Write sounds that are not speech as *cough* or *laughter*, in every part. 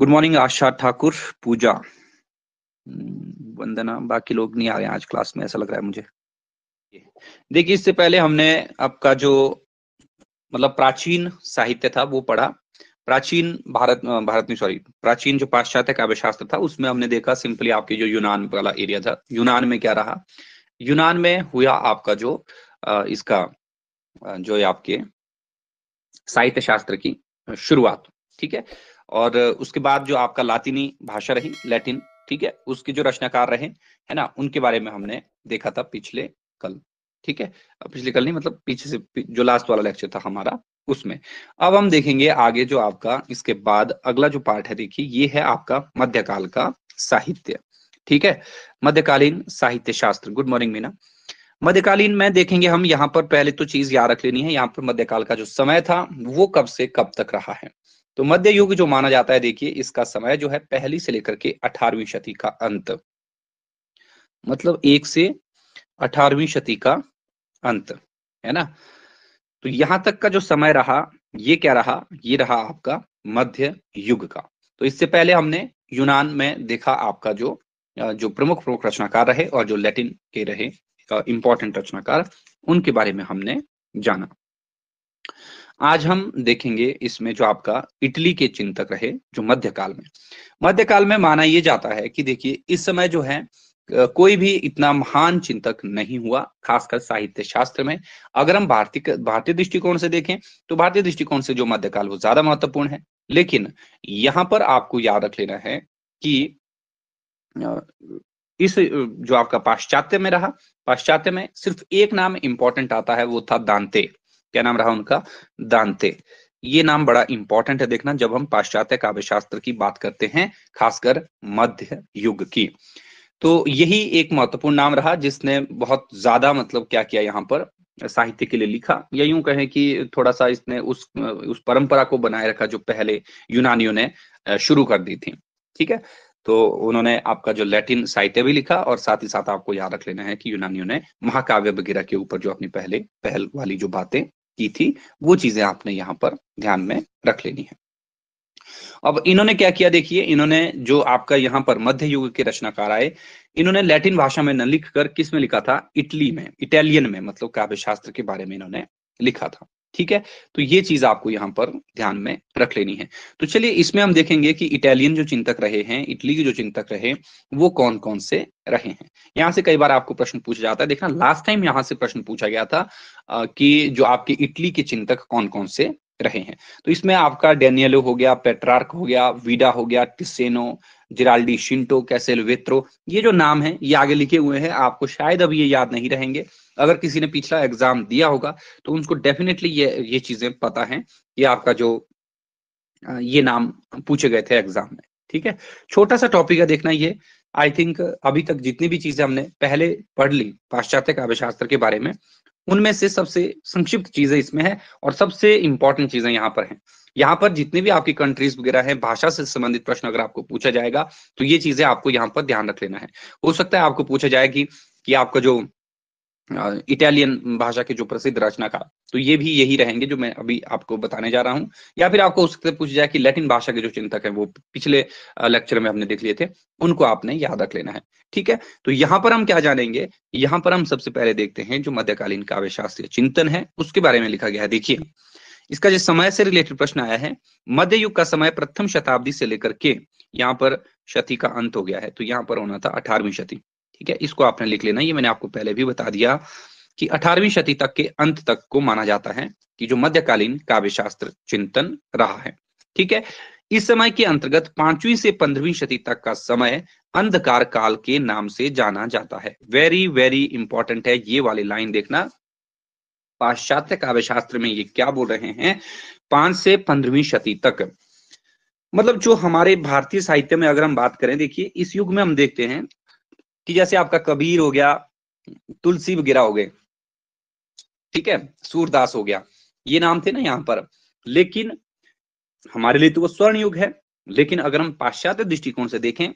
Good morning Asha Thakur Pooja Vandana बाकी लोग नहीं आ रहे आज क्लास में ऐसा लग रहा है मुझे देखिए इससे पहले हमने आपका जो मतलब प्राचीन साहित्य था वो पढ़ा प्राचीन भारत भारत में सॉरी प्राचीन जो पाश्चात्य काव्य शास्त्र था उसमें हमने देखा सिंपली आपके जो यूनान वाला एरिया था यूनान में क्या रहा यूनान में हुआ आपका जो इसका जो आपके साहित्य शास्त्र की शुरुआत ठीक है और उसके बाद जो आपका लातिनी भाषा रही लैटिन ठीक है उसके जो रचनाकार रहे है ना उनके बारे में हमने देखा था पिछले कल ठीक है पिछले कल नहीं मतलब पीछे से जो लास्ट वाला लेक्चर था हमारा उसमें अब हम देखेंगे आगे जो आपका इसके बाद अगला जो पार्ट है देखिए ये है आपका मध्यकाल का साहित्य ठीक है मध्यकालीन साहित्य शास्त्र गुड मॉर्निंग मीना मध्यकालीन में देखेंगे हम यहाँ पर पहले तो चीज याद रख लेनी है यहाँ पर मध्यकाल का जो समय था वो कब से कब तक रहा है तो मध्य युग जो माना जाता है देखिए इसका समय जो है पहली से लेकर के अठारहवीं शती का अंत मतलब एक से अठारहवीं शती का अंत है ना तो यहां तक का जो समय रहा ये क्या रहा ये रहा आपका मध्य युग का तो इससे पहले हमने यूनान में देखा आपका जो जो प्रमुख प्रमुख रचनाकार रहे और जो लैटिन के रहे इंपॉर्टेंट रचनाकार उनके बारे में हमने जाना आज हम देखेंगे इसमें जो आपका इटली के चिंतक रहे जो मध्यकाल में मध्यकाल में माना यह जाता है कि देखिए इस समय जो है कोई भी इतना महान चिंतक नहीं हुआ खासकर साहित्य शास्त्र में अगर हम भारतीय भारतीय दृष्टिकोण से देखें तो भारतीय दृष्टिकोण से जो मध्यकाल वो ज्यादा महत्वपूर्ण है लेकिन यहाँ पर आपको याद रख लेना है कि इस जो आपका पाश्चात्य में रहा पाश्चात्य में सिर्फ एक नाम इंपॉर्टेंट आता है वो था दांते क्या नाम रहा उनका दांते ये नाम बड़ा इंपॉर्टेंट है देखना जब हम पाश्चात्य काव्य शास्त्र की बात करते हैं खासकर मध्य युग की तो यही एक महत्वपूर्ण नाम रहा जिसने बहुत ज्यादा मतलब क्या किया यहाँ पर साहित्य के लिए लिखा या यूं कहें कि थोड़ा सा इसने उस उस परंपरा को बनाए रखा जो पहले यूनानियों ने शुरू कर दी थी ठीक है तो उन्होंने आपका जो लैटिन साहित्य भी लिखा और साथ ही साथ आपको याद रख लेना है कि यूनानियों ने महाकाव्य वगैरह के ऊपर जो अपनी पहले पहल वाली जो बातें की थी वो चीजें आपने यहाँ पर ध्यान में रख लेनी है अब इन्होंने क्या किया देखिए इन्होंने जो आपका यहाँ पर मध्य युग के रचनाकार आए इन्होंने लैटिन भाषा में न लिख कर किस में लिखा था इटली में इटालियन में मतलब काव्य शास्त्र के बारे में इन्होंने लिखा था ठीक है तो ये चीज आपको यहाँ पर ध्यान में रख लेनी है तो चलिए इसमें हम देखेंगे कि इटालियन जो चिंतक रहे हैं इटली के जो चिंतक रहे वो कौन कौन से रहे हैं यहाँ से कई बार आपको प्रश्न पूछा जाता है देखना लास्ट टाइम यहाँ से प्रश्न पूछा गया था कि जो आपके इटली के चिंतक कौन कौन से रहे हैं तो इसमें आपका डेनियलो हो गया पेट्रार्क हो गया वीडा हो गया टिसेनो जिराल्डी शिंटो कैसेल वेत्रो ये जो नाम है ये आगे लिखे हुए हैं आपको शायद अब ये याद नहीं रहेंगे अगर किसी ने पिछला एग्जाम दिया होगा तो उनको डेफिनेटली ये ये चीजें पता है ये आपका जो ये नाम पूछे गए थे एग्जाम में ठीक है छोटा सा टॉपिक है देखना ये आई थिंक अभी तक जितनी भी चीजें हमने पहले पढ़ ली पाश्चात्य काव्यशास्त्र के बारे में उनमें से सबसे संक्षिप्त चीजें इसमें है और सबसे इंपॉर्टेंट चीजें यहाँ पर हैं यहाँ पर जितने भी आपकी कंट्रीज वगैरह है भाषा से संबंधित प्रश्न अगर आपको पूछा जाएगा तो ये चीजें आपको यहाँ पर ध्यान रख लेना है हो सकता है आपको पूछा जाए कि, कि आपका जो इटालियन भाषा के जो प्रसिद्ध रचनाकार तो ये भी यही रहेंगे जो मैं अभी आपको बताने जा रहा हूँ या फिर आपको उससे पूछ जाए कि लैटिन भाषा के जो चिंतक है वो पिछले लेक्चर में हमने देख लिए थे उनको आपने याद रख लेना है ठीक है तो यहाँ पर हम क्या जानेंगे यहाँ पर हम सबसे पहले देखते हैं जो मध्यकालीन काव्य शास्त्रीय चिंतन है उसके बारे में लिखा गया है देखिए इसका जो समय से रिलेटेड प्रश्न आया है मध्य युग का समय प्रथम शताब्दी से लेकर के यहाँ पर शती का अंत हो गया है तो यहाँ पर होना था अठारहवीं शती ठीक है इसको आपने लिख लेना ये मैंने आपको पहले भी बता दिया कि 18वीं शती तक के अंत तक को माना जाता है कि जो मध्यकालीन काव्य शास्त्र चिंतन रहा है ठीक है इस समय के अंतर्गत पांचवी से पंद्रहवीं शती तक का समय अंधकार काल के नाम से जाना जाता है वेरी वेरी इंपॉर्टेंट है ये वाली लाइन देखना पाश्चात्य काव्य शास्त्र में ये क्या बोल रहे हैं पांच से पंद्रहवीं शती तक मतलब जो हमारे भारतीय साहित्य में अगर हम बात करें देखिए इस युग में हम देखते हैं कि जैसे आपका कबीर हो गया तुलसी वगैरह हो गए ठीक है सूरदास हो गया ये नाम थे ना यहाँ पर लेकिन हमारे लिए तो वो स्वर्ण युग है लेकिन अगर हम पाश्चात्य दृष्टिकोण से देखें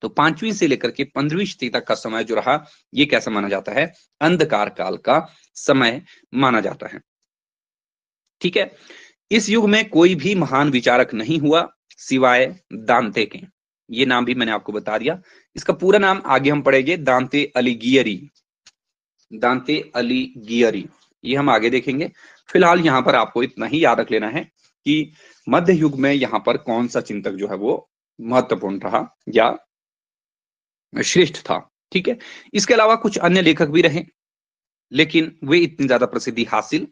तो पांचवी से लेकर के पंद्रवीं शती तक का समय जो रहा ये कैसा माना जाता है अंधकार काल का समय माना जाता है ठीक है इस युग में कोई भी महान विचारक नहीं हुआ सिवाय दांते के ये नाम भी मैंने आपको बता दिया इसका पूरा नाम आगे हम पढ़ेंगे दांते अलीगियरी दांते अलीगियरी ये हम आगे देखेंगे फिलहाल यहाँ पर आपको इतना ही याद रख लेना है कि मध्य युग में यहाँ पर कौन सा चिंतक जो है वो महत्वपूर्ण रहा या श्रेष्ठ था ठीक है इसके अलावा कुछ अन्य लेखक भी रहे लेकिन वे इतनी ज्यादा प्रसिद्धि हासिल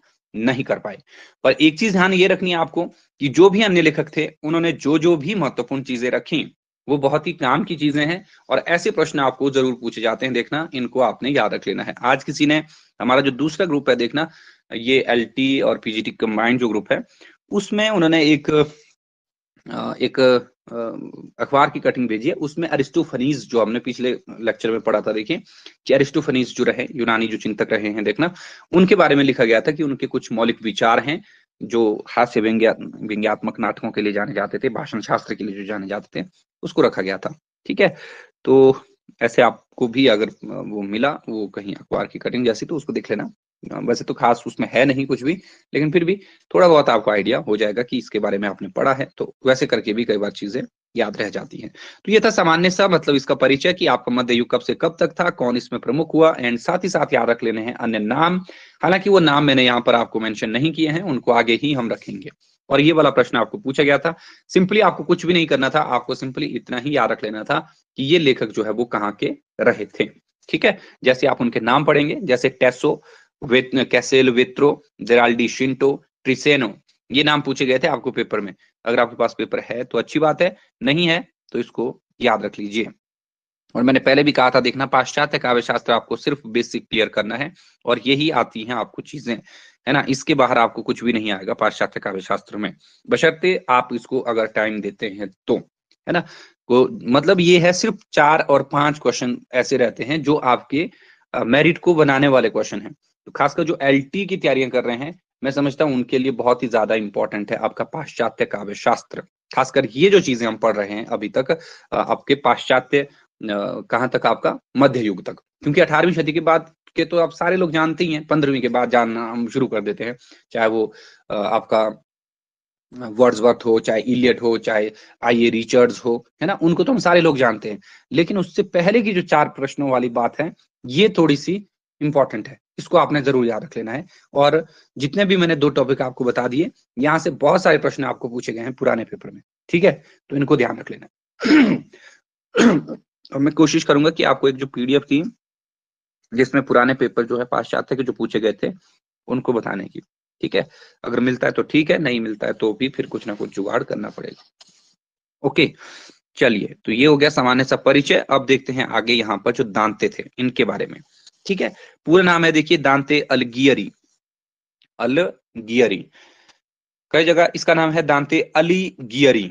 नहीं कर पाए पर एक चीज ध्यान ये रखनी है आपको कि जो भी अन्य लेखक थे उन्होंने जो जो भी महत्वपूर्ण चीजें रखी वो बहुत ही काम की चीजें हैं और ऐसे प्रश्न आपको जरूर पूछे जाते हैं देखना इनको आपने याद रख लेना है आज किसी ने हमारा जो दूसरा ग्रुप है देखना ये एल और पीजीटी कंबाइंड जो ग्रुप है उसमें उन्होंने एक एक अखबार की कटिंग भेजी है उसमें अरिस्टोफनीज जो हमने पिछले लेक्चर में पढ़ा था देखिए कि अरिस्टोफनीज जो रहे यूनानी जो चिंतक रहे हैं देखना उनके बारे में लिखा गया था कि उनके कुछ मौलिक विचार हैं जो हास्य व्यंग्यात्मक नाटकों के लिए जाने जाते थे भाषण शास्त्र के लिए जो जाने जाते थे उसको रखा गया था ठीक है तो ऐसे आपको भी अगर वो मिला वो कहीं अखबार की कटिंग जैसी तो उसको देख लेना वैसे तो खास उसमें है नहीं कुछ भी लेकिन फिर भी थोड़ा बहुत आपको आइडिया हो जाएगा कि इसके बारे में आपने पढ़ा है तो वैसे करके भी कई बार चीजें याद रह जाती है तो ये था सामान्य सा मतलब इसका परिचय कि आपका मध्य युग कब से कब तक था कौन इसमें प्रमुख हुआ एंड साथ ही साथ याद रख लेने हैं अन्य नाम हालांकि वो नाम मैंने यहाँ पर आपको मेंशन नहीं किए हैं उनको आगे ही हम रखेंगे और ये वाला प्रश्न आपको पूछा गया था सिंपली आपको कुछ भी नहीं करना था आपको सिंपली इतना ही याद रख लेना था कि ये लेखक जो है वो कहाँ के रहे थे ठीक है जैसे आप उनके नाम पढ़ेंगे जैसे टेसो कैसेल वेत्रो जेराल्डी शिंटो ट्रिसेनो ये नाम पूछे गए थे आपको पेपर में अगर आपके पास पेपर है तो अच्छी बात है नहीं है तो इसको याद रख लीजिए और मैंने पहले भी कहा था देखना पाश्चात्य काव्य शास्त्र आपको सिर्फ बेसिक क्लियर करना है और यही आती हैं आपको चीजें है ना इसके बाहर आपको कुछ भी नहीं आएगा पाश्चात्य काव्य शास्त्र में बशर्ते आप इसको अगर टाइम देते हैं तो है ना को मतलब ये है सिर्फ चार और पांच क्वेश्चन ऐसे रहते हैं जो आपके मेरिट को बनाने वाले क्वेश्चन हैं तो खासकर जो एलटी की तैयारियां कर रहे हैं मैं समझता हूँ उनके लिए बहुत ही ज्यादा इंपॉर्टेंट है आपका पाश्चात्य काव्य शास्त्र खासकर ये जो चीजें हम पढ़ रहे हैं अभी तक आपके पाश्चात्य कहाँ तक आपका मध्य युग तक क्योंकि अठारहवीं सदी के बाद के तो आप सारे लोग जानते ही हैं पंद्रहवीं के बाद जानना हम शुरू कर देते हैं चाहे वो आपका वर्ड्सवर्थ हो चाहे इलियट हो चाहे आई ए रिचर्ड्स हो है ना उनको तो हम सारे लोग जानते हैं लेकिन उससे पहले की जो चार प्रश्नों वाली बात है ये थोड़ी सी इंपॉर्टेंट है इसको आपने जरूर याद रख लेना है और जितने भी मैंने दो टॉपिक आपको बता दिए यहाँ से बहुत सारे प्रश्न आपको पूछे गए हैं पुराने पेपर में ठीक है तो इनको ध्यान रख लेना *clears throat* और मैं कोशिश करूंगा कि आपको एक जो पीडीएफ थी जिसमें पुराने पेपर जो है पाश्चात्य के जो पूछे गए थे उनको बताने की ठीक है अगर मिलता है तो ठीक है नहीं मिलता है तो भी फिर कुछ ना कुछ जुगाड़ करना पड़ेगा ओके चलिए तो ये हो गया सामान्य सा परिचय अब देखते हैं आगे यहाँ पर जो दांते थे इनके बारे में ठीक है पूरा नाम है देखिए दांते अलगियरी अलगियरी कई जगह इसका नाम है दांते अली गियरी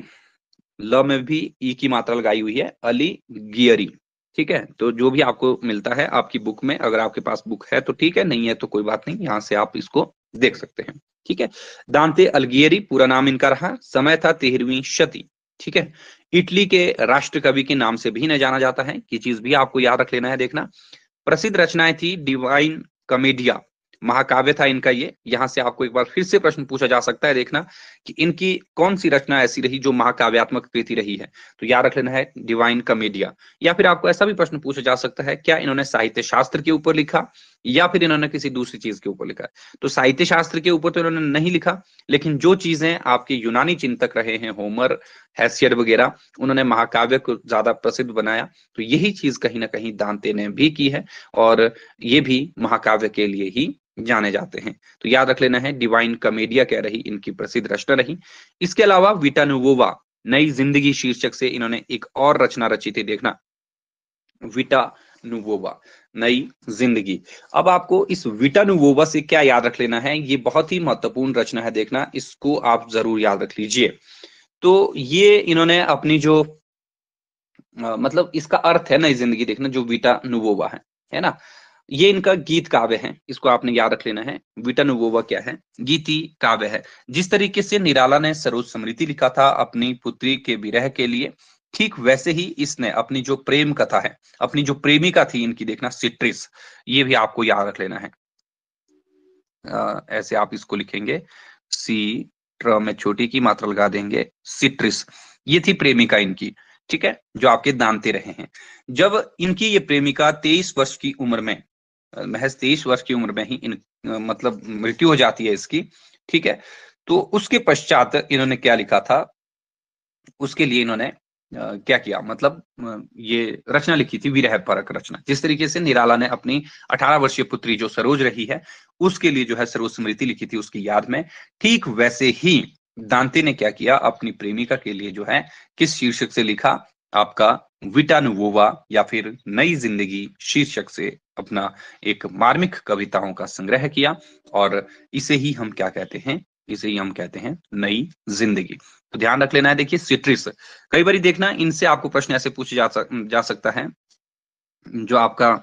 ल में भी ई की मात्रा लगाई हुई है अली गियरी ठीक है तो जो भी आपको मिलता है आपकी बुक में अगर आपके पास बुक है तो ठीक है नहीं है तो कोई बात नहीं यहाँ से आप इसको देख सकते हैं ठीक है दांते अलगियरी पूरा नाम इनका रहा समय था तेहरवी शती ठीक है इटली के राष्ट्र कवि के नाम से भी इन्हें जाना जाता है कि चीज भी आपको याद रख लेना है देखना प्रसिद्ध रचनाएं थी डिवाइन कमेडिया महाकाव्य था इनका ये यहाँ से आपको एक बार फिर से प्रश्न पूछा जा सकता है देखना कि इनकी कौन सी रचना ऐसी रही जो महाकाव्यात्मक कृति रही है तो याद रख लेना है डिवाइन कमेडिया या फिर आपको ऐसा भी प्रश्न पूछा जा सकता है क्या इन्होंने साहित्य शास्त्र के ऊपर लिखा या फिर इन्होंने किसी दूसरी चीज के ऊपर लिखा तो साहित्य शास्त्र के ऊपर तो इन्होंने नहीं लिखा लेकिन जो चीजें आपके यूनानी चिंतक रहे हैं होमर हैसियर वगैरह उन्होंने महाकाव्य को ज्यादा प्रसिद्ध बनाया तो यही चीज कहीं ना कहीं दांते ने भी की है और ये भी महाकाव्य के लिए ही जाने जाते हैं तो याद रख लेना है डिवाइन कमेडिया क्या रही इनकी प्रसिद्ध रचना रही इसके अलावा विटानुवोवा नई जिंदगी शीर्षक से इन्होंने एक और रचना रची थी देखना विटा नुवोवा नई जिंदगी अब आपको इस विटन नुवोवा से क्या याद रख लेना है ये बहुत ही महत्वपूर्ण रचना है देखना इसको आप जरूर याद रख लीजिए तो ये इन्होंने अपनी जो आ, मतलब इसका अर्थ है नई जिंदगी देखना जो विटा नुवोवा है है ना ये इनका गीत काव्य है इसको आपने याद रख लेना है विटा नुवोवा क्या है गीति काव्य है जिस तरीके से निराला ने सरोज स्मृति लिखा था अपनी पुत्री के विरह के लिए ठीक वैसे ही इसने अपनी जो प्रेम कथा है अपनी जो प्रेमिका थी इनकी देखना सिट्रिस ये भी आपको याद रख लेना है आ, ऐसे आप इसको लिखेंगे सी ट्र में छोटी की मात्रा लगा देंगे सिट्रिस ये थी प्रेमिका इनकी ठीक है जो आपके दानते रहे हैं जब इनकी ये प्रेमिका तेईस वर्ष की उम्र में महज तेईस वर्ष की उम्र में ही इन मतलब मृत्यु हो जाती है इसकी ठीक है तो उसके पश्चात इन्होंने क्या लिखा था उसके लिए इन्होंने क्या किया मतलब ये रचना लिखी थी विरह परक रचना जिस तरीके से निराला ने अपनी 18 वर्षीय पुत्री जो सरोज रही है उसके लिए जो है सरोज स्मृति लिखी थी उसकी याद में ठीक वैसे ही दांते ने क्या किया अपनी प्रेमिका के लिए जो है किस शीर्षक से लिखा आपका विटानुवोवा या फिर नई जिंदगी शीर्षक से अपना एक मार्मिक कविताओं का संग्रह किया और इसे ही हम क्या कहते हैं इसे ही हम कहते हैं नई जिंदगी तो ध्यान रख लेना है देखिए सिट्रिस कई बार देखना इनसे आपको प्रश्न ऐसे पूछे जा, सक, जा सकता है जो आपका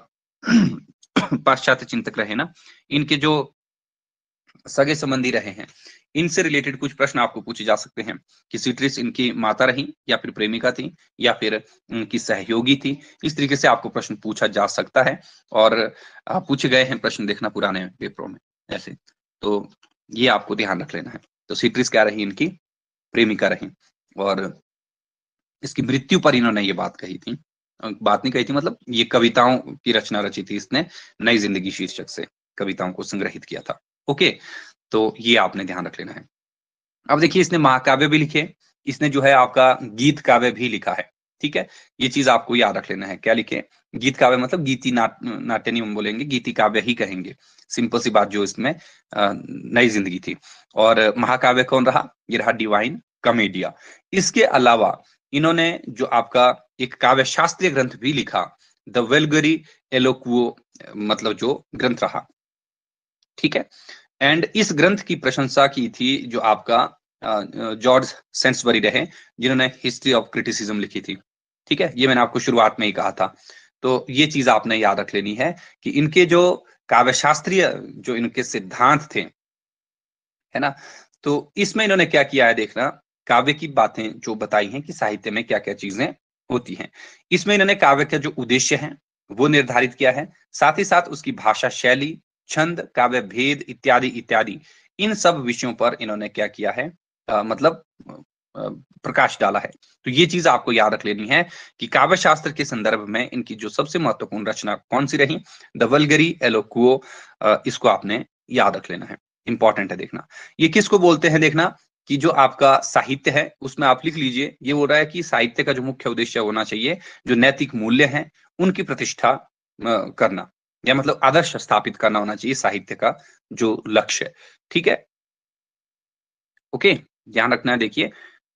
*clears throat* पाश्चात्य चिंतक रहे ना इनके जो सगे संबंधी रहे हैं इनसे रिलेटेड कुछ प्रश्न आपको पूछे जा सकते हैं कि सिट्रिस इनकी माता रही या फिर प्रेमिका थी या फिर इनकी सहयोगी थी इस तरीके से आपको प्रश्न पूछा जा सकता है और पूछे गए हैं प्रश्न देखना पुराने पेपरों में ऐसे तो ये आपको ध्यान रख लेना है तो सीट्रिस क्या रही इनकी प्रेमिका रही और इसकी मृत्यु पर इन्होंने ये बात कही थी बात नहीं कही थी मतलब ये कविताओं की रचना रची थी इसने नई जिंदगी शीर्षक से कविताओं को संग्रहित किया था ओके तो ये आपने ध्यान रख लेना है अब देखिए इसने महाकाव्य भी लिखे इसने जो है आपका गीत काव्य भी लिखा है ठीक है ये चीज आपको याद रख लेना है क्या लिखे गीत काव्य मतलब गीति नाट नाट्य नहीं हम बोलेंगे गीति काव्य ही कहेंगे सिंपल सी बात जो इसमें नई जिंदगी थी और महाकाव्य कौन रहा ये रहा डिवाइन कमेडिया इसके अलावा इन्होंने जो आपका एक काव्य शास्त्रीय ग्रंथ भी लिखा द वेलगरी एलोकुओ मतलब जो ग्रंथ रहा ठीक है एंड इस ग्रंथ की प्रशंसा की थी जो आपका जॉर्ज सेंसबरी रहे जिन्होंने हिस्ट्री ऑफ क्रिटिसिज्म लिखी थी ठीक है ये मैंने आपको शुरुआत में ही कहा था तो ये चीज आपने याद रख लेनी है कि इनके जो काव्यशास्त्रीय जो इनके सिद्धांत थे है ना तो इसमें इन्होंने क्या किया है देखना काव्य की बातें जो बताई हैं कि साहित्य में क्या क्या चीजें होती हैं इसमें इन्होंने काव्य का जो उद्देश्य है वो निर्धारित किया है साथ ही साथ उसकी भाषा शैली छंद काव्य भेद इत्यादि इत्यादि इन सब विषयों पर इन्होंने क्या किया है आ, मतलब प्रकाश डाला है तो ये चीज आपको याद रख लेनी है कि काव्य शास्त्र के संदर्भ में इनकी जो सबसे महत्वपूर्ण रचना कौन सी रही द वलगरी एलोकुओ इसको आपने याद रख लेना है इंपॉर्टेंट है देखना ये किसको बोलते हैं देखना कि जो आपका साहित्य है उसमें आप लिख लीजिए ये हो रहा है कि साहित्य का जो मुख्य उद्देश्य होना चाहिए जो नैतिक मूल्य है उनकी प्रतिष्ठा करना या मतलब आदर्श स्थापित करना होना चाहिए साहित्य का जो लक्ष्य ठीक है ओके ध्यान रखना है देखिए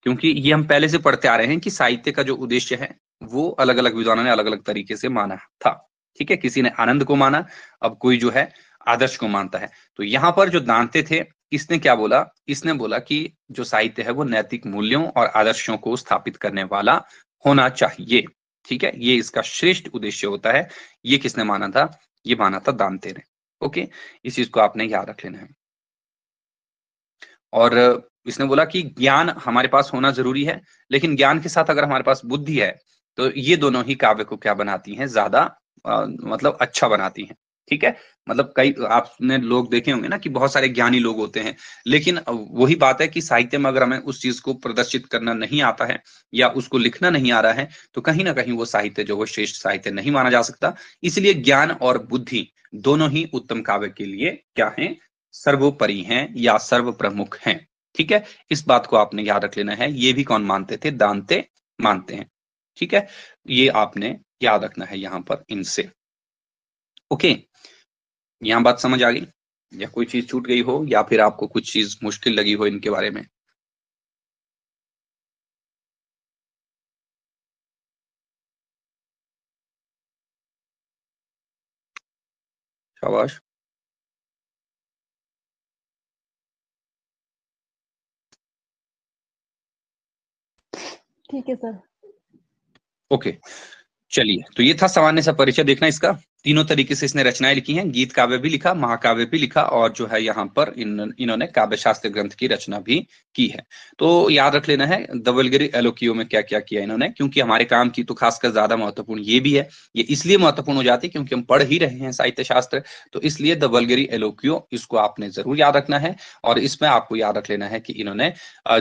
क्योंकि ये हम पहले से पढ़ते आ रहे हैं कि साहित्य का जो उद्देश्य है वो अलग अलग विद्वानों ने अलग अलग तरीके से माना था ठीक है किसी ने आनंद को माना अब कोई जो है आदर्श को मानता है तो यहाँ पर जो दानते थे इसने क्या बोला इसने बोला कि जो साहित्य है वो नैतिक मूल्यों और आदर्शों को स्थापित करने वाला होना चाहिए ठीक है ये इसका श्रेष्ठ उद्देश्य होता है ये किसने माना था ये माना था दानते ने ओके इस चीज को आपने याद रख लेना है और इसने बोला कि ज्ञान हमारे पास होना जरूरी है लेकिन ज्ञान के साथ अगर हमारे पास बुद्धि है तो ये दोनों ही काव्य को क्या बनाती हैं ज्यादा मतलब अच्छा बनाती हैं ठीक है मतलब कई आपने लोग देखे होंगे ना कि बहुत सारे ज्ञानी लोग होते हैं लेकिन वही बात है कि साहित्य में अगर हमें उस चीज को प्रदर्शित करना नहीं आता है या उसको लिखना नहीं आ रहा है तो कहीं ना कहीं वो साहित्य जो वो श्रेष्ठ साहित्य नहीं माना जा सकता इसलिए ज्ञान और बुद्धि दोनों ही उत्तम काव्य के लिए क्या है सर्वोपरि हैं या सर्व प्रमुख हैं ठीक है इस बात को आपने याद रख लेना है ये भी कौन मानते थे दानते मानते हैं ठीक है ये आपने याद रखना है यहां पर इनसे ओके यहां बात समझ आ गई या कोई चीज छूट गई हो या फिर आपको कुछ चीज मुश्किल लगी हो इनके बारे में शाबाश ठीक है सर ओके okay. चलिए तो ये था सामान्य सा परिचय देखना इसका तीनों तरीके से इसने रचनाएं लिखी हैं गीत काव्य भी लिखा महाकाव्य भी लिखा और जो है यहाँ पर इन इन्होंने काव्य शास्त्र ग्रंथ की रचना भी की है तो याद रख लेना है दबलगिरी एलोकियो में क्या क्या किया इन्होंने क्योंकि हमारे काम की तो खासकर ज्यादा महत्वपूर्ण ये भी है ये इसलिए महत्वपूर्ण हो जाती है क्योंकि हम पढ़ ही रहे हैं साहित्य शास्त्र तो इसलिए दबलगिरी एलोकियो इसको आपने जरूर याद रखना है और इसमें आपको याद रख लेना है कि इन्होंने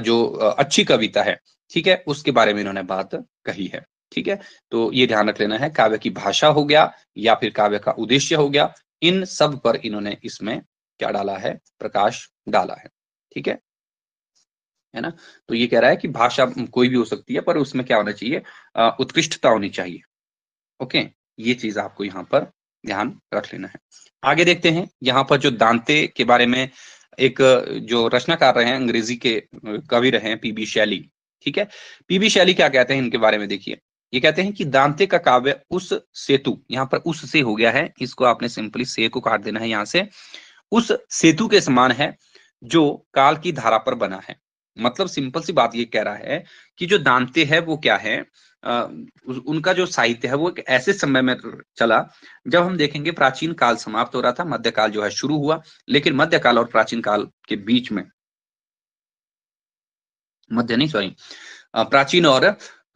जो अच्छी कविता है ठीक है उसके बारे में इन्होंने बात कही है ठीक है तो ये ध्यान रख लेना है काव्य की भाषा हो गया या फिर काव्य का उद्देश्य हो गया इन सब पर इन्होंने इसमें क्या डाला है प्रकाश डाला है ठीक है है ना तो ये कह रहा है कि भाषा कोई भी हो सकती है पर उसमें क्या होना चाहिए उत्कृष्टता होनी चाहिए ओके ये चीज आपको यहाँ पर ध्यान रख लेना है आगे देखते हैं यहाँ पर जो दांते के बारे में एक जो रचनाकार रहे हैं अंग्रेजी के कवि रहे हैं पीबी शैली ठीक है पीबी शैली क्या कहते हैं इनके बारे में देखिए ये कहते हैं कि दांते का काव्य उस सेतु यहाँ पर उस से हो गया है इसको आपने सिंपली से को काट देना है यहाँ से उस सेतु के समान है जो काल की धारा पर बना है मतलब सिंपल सी बात ये कह रहा है कि जो दांते है वो क्या है आ, उनका जो साहित्य है वो एक ऐसे समय में चला जब हम देखेंगे प्राचीन काल समाप्त हो रहा था मध्यकाल जो है शुरू हुआ लेकिन मध्यकाल और प्राचीन काल के बीच में मध्य नहीं सॉरी प्राचीन और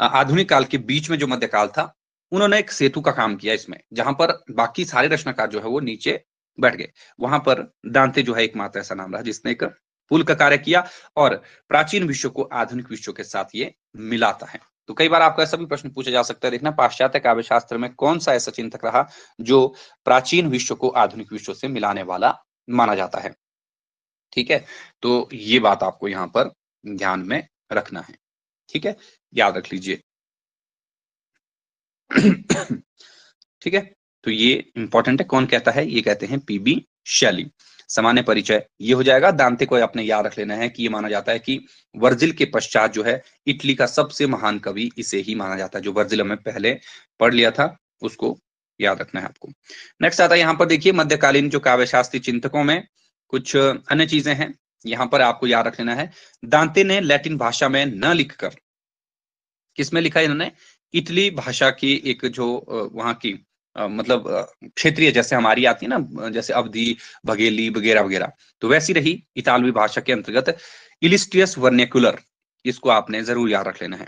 आधुनिक काल के बीच में जो मध्यकाल था उन्होंने एक सेतु का काम किया इसमें जहां पर बाकी सारे रचनाकार जो है वो नीचे बैठ गए वहां पर दांते जो है एक मात्र ऐसा नाम रहा जिसने एक पुल का कार्य किया और प्राचीन विश्व को आधुनिक विश्व के साथ ये मिलाता है तो कई बार आपका ऐसा भी प्रश्न पूछा जा सकता है देखना पाश्चात्य काव्य शास्त्र में कौन सा ऐसा चिंतक रहा जो प्राचीन विश्व को आधुनिक विश्व से मिलाने वाला माना जाता है ठीक है तो ये बात आपको यहाँ पर ध्यान में रखना है ठीक है याद रख लीजिए ठीक है तो ये इंपॉर्टेंट है कौन कहता है ये कहते हैं पीबी शैली सामान्य परिचय ये हो जाएगा दांते को आपने याद रख लेना है कि ये माना जाता है कि वर्जिल के पश्चात जो है इटली का सबसे महान कवि इसे ही माना जाता है जो वर्जिल हमें पहले पढ़ लिया था उसको याद रखना है आपको नेक्स्ट आता है यहाँ पर देखिए मध्यकालीन जो काव्यशास्त्री चिंतकों में कुछ अन्य चीजें हैं यहां पर आपको याद रख लेना है दांते ने लैटिन भाषा में न लिखकर किसमें लिखा इन्होंने इटली भाषा की एक जो वहां की मतलब क्षेत्रीय जैसे हमारी आती है ना जैसे अवधि बघेली वगैरह वगैरह तो वैसी रही इतालवी भाषा के अंतर्गत इलिस्ट्रियस वर्नेकुलर इसको आपने जरूर याद रख लेना है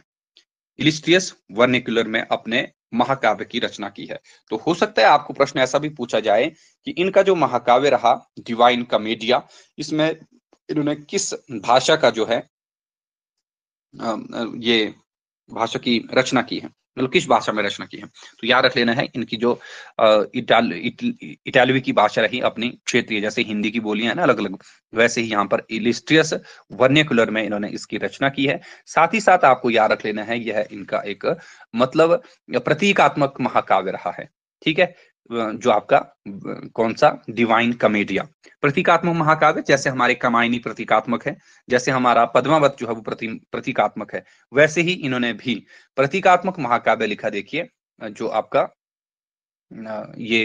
इलिस्ट्रियस वर्नेकुलर में अपने महाकाव्य की रचना की है तो हो सकता है आपको प्रश्न ऐसा भी पूछा जाए कि इनका जो महाकाव्य रहा डिवाइन कमेडिया इसमें इन्होंने किस भाषा का जो है ये भाषा की रचना की है मतलब किस भाषा में रचना की है तो याद रख लेना है इनकी जो इटाल इटाली इटालवी की भाषा रही अपनी क्षेत्रीय जैसे हिंदी की बोलियां है ना अलग अलग वैसे ही यहाँ पर इलिस्ट्रियस वर्निकुलर में इन्होंने इसकी रचना की है साथ ही साथ आपको याद रख लेना है यह इनका एक मतलब प्रतीकात्मक महाकाव्य रहा है ठीक है जो आपका कौन सा डिवाइन कमेडिया प्रतीकात्मक महाकाव्य जैसे हमारे कमायनी प्रतीकात्मक है जैसे हमारा पद्मावत जो है वो प्रति प्रतीकात्मक है वैसे ही इन्होंने भी प्रतीकात्मक महाकाव्य लिखा देखिए जो आपका ये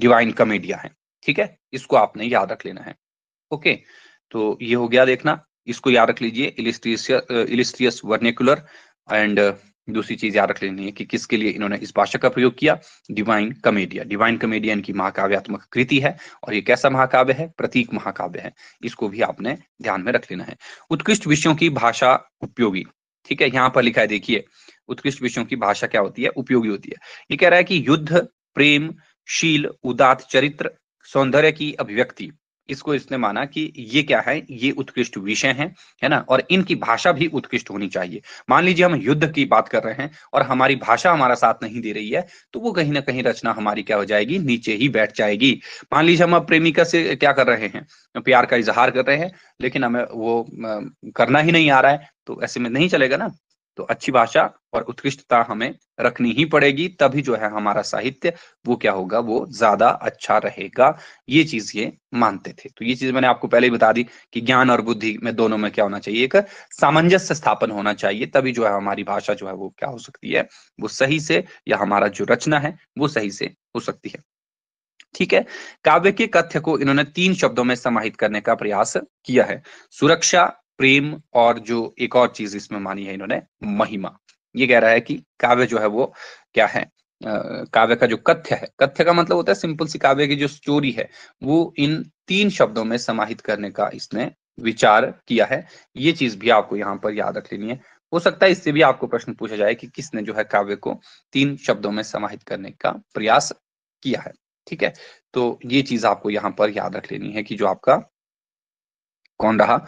डिवाइन कमेडिया है ठीक है इसको आपने याद रख लेना है ओके तो ये हो गया देखना इसको याद रख लीजिए इलिस्ट्रियस इलिस्ट्रियस वर्नेकुलर एंड दूसरी चीज याद रख लेनी है कि किसके लिए इन्होंने इस भाषा का प्रयोग किया डिवाइन कमेडिया डिवाइन कमेडिया इनकी महाकाव्यात्मक कृति है और ये कैसा महाकाव्य है प्रतीक महाकाव्य है इसको भी आपने ध्यान में रख लेना है उत्कृष्ट विषयों की भाषा उपयोगी ठीक है यहाँ पर लिखा है देखिए उत्कृष्ट विषयों की भाषा क्या होती है उपयोगी होती है ये कह रहा है कि युद्ध प्रेम शील उदात चरित्र सौंदर्य की अभिव्यक्ति इसको इसने माना कि ये क्या है ये उत्कृष्ट विषय है है ना और इनकी भाषा भी उत्कृष्ट होनी चाहिए मान लीजिए हम युद्ध की बात कर रहे हैं और हमारी भाषा हमारा साथ नहीं दे रही है तो वो कहीं ना कहीं रचना हमारी क्या हो जाएगी नीचे ही बैठ जाएगी मान लीजिए हम अब प्रेमिका से क्या कर रहे हैं प्यार का इजहार कर रहे हैं लेकिन हमें वो करना ही नहीं आ रहा है तो ऐसे में नहीं चलेगा ना तो अच्छी भाषा और उत्कृष्टता हमें रखनी ही पड़ेगी तभी जो है हमारा साहित्य वो क्या होगा वो ज्यादा अच्छा रहेगा ये चीज ये मानते थे तो ये चीज मैंने आपको पहले ही बता दी कि ज्ञान और बुद्धि में दोनों में क्या होना चाहिए एक सामंजस्य स्थापन होना चाहिए तभी जो है हमारी भाषा जो है वो क्या हो सकती है वो सही से या हमारा जो रचना है वो सही से हो सकती है ठीक है काव्य के कथ्य को इन्होंने तीन शब्दों में समाहित करने का प्रयास किया है सुरक्षा प्रेम और जो एक और चीज इसमें मानी है इन्होंने महिमा ये कह रहा है कि काव्य जो है वो क्या है काव्य का जो कथ्य है कथ्य का मतलब होता है सिंपल सी काव्य की जो स्टोरी है वो इन तीन शब्दों में समाहित करने का इसने विचार किया है ये चीज भी आपको यहाँ पर याद रख लेनी है हो सकता है इससे भी आपको प्रश्न पूछा जाए कि किसने जो है काव्य को तीन शब्दों में समाहित करने का प्रयास किया है ठीक है तो ये चीज आपको यहाँ पर याद रख लेनी है कि जो आपका कौन रहा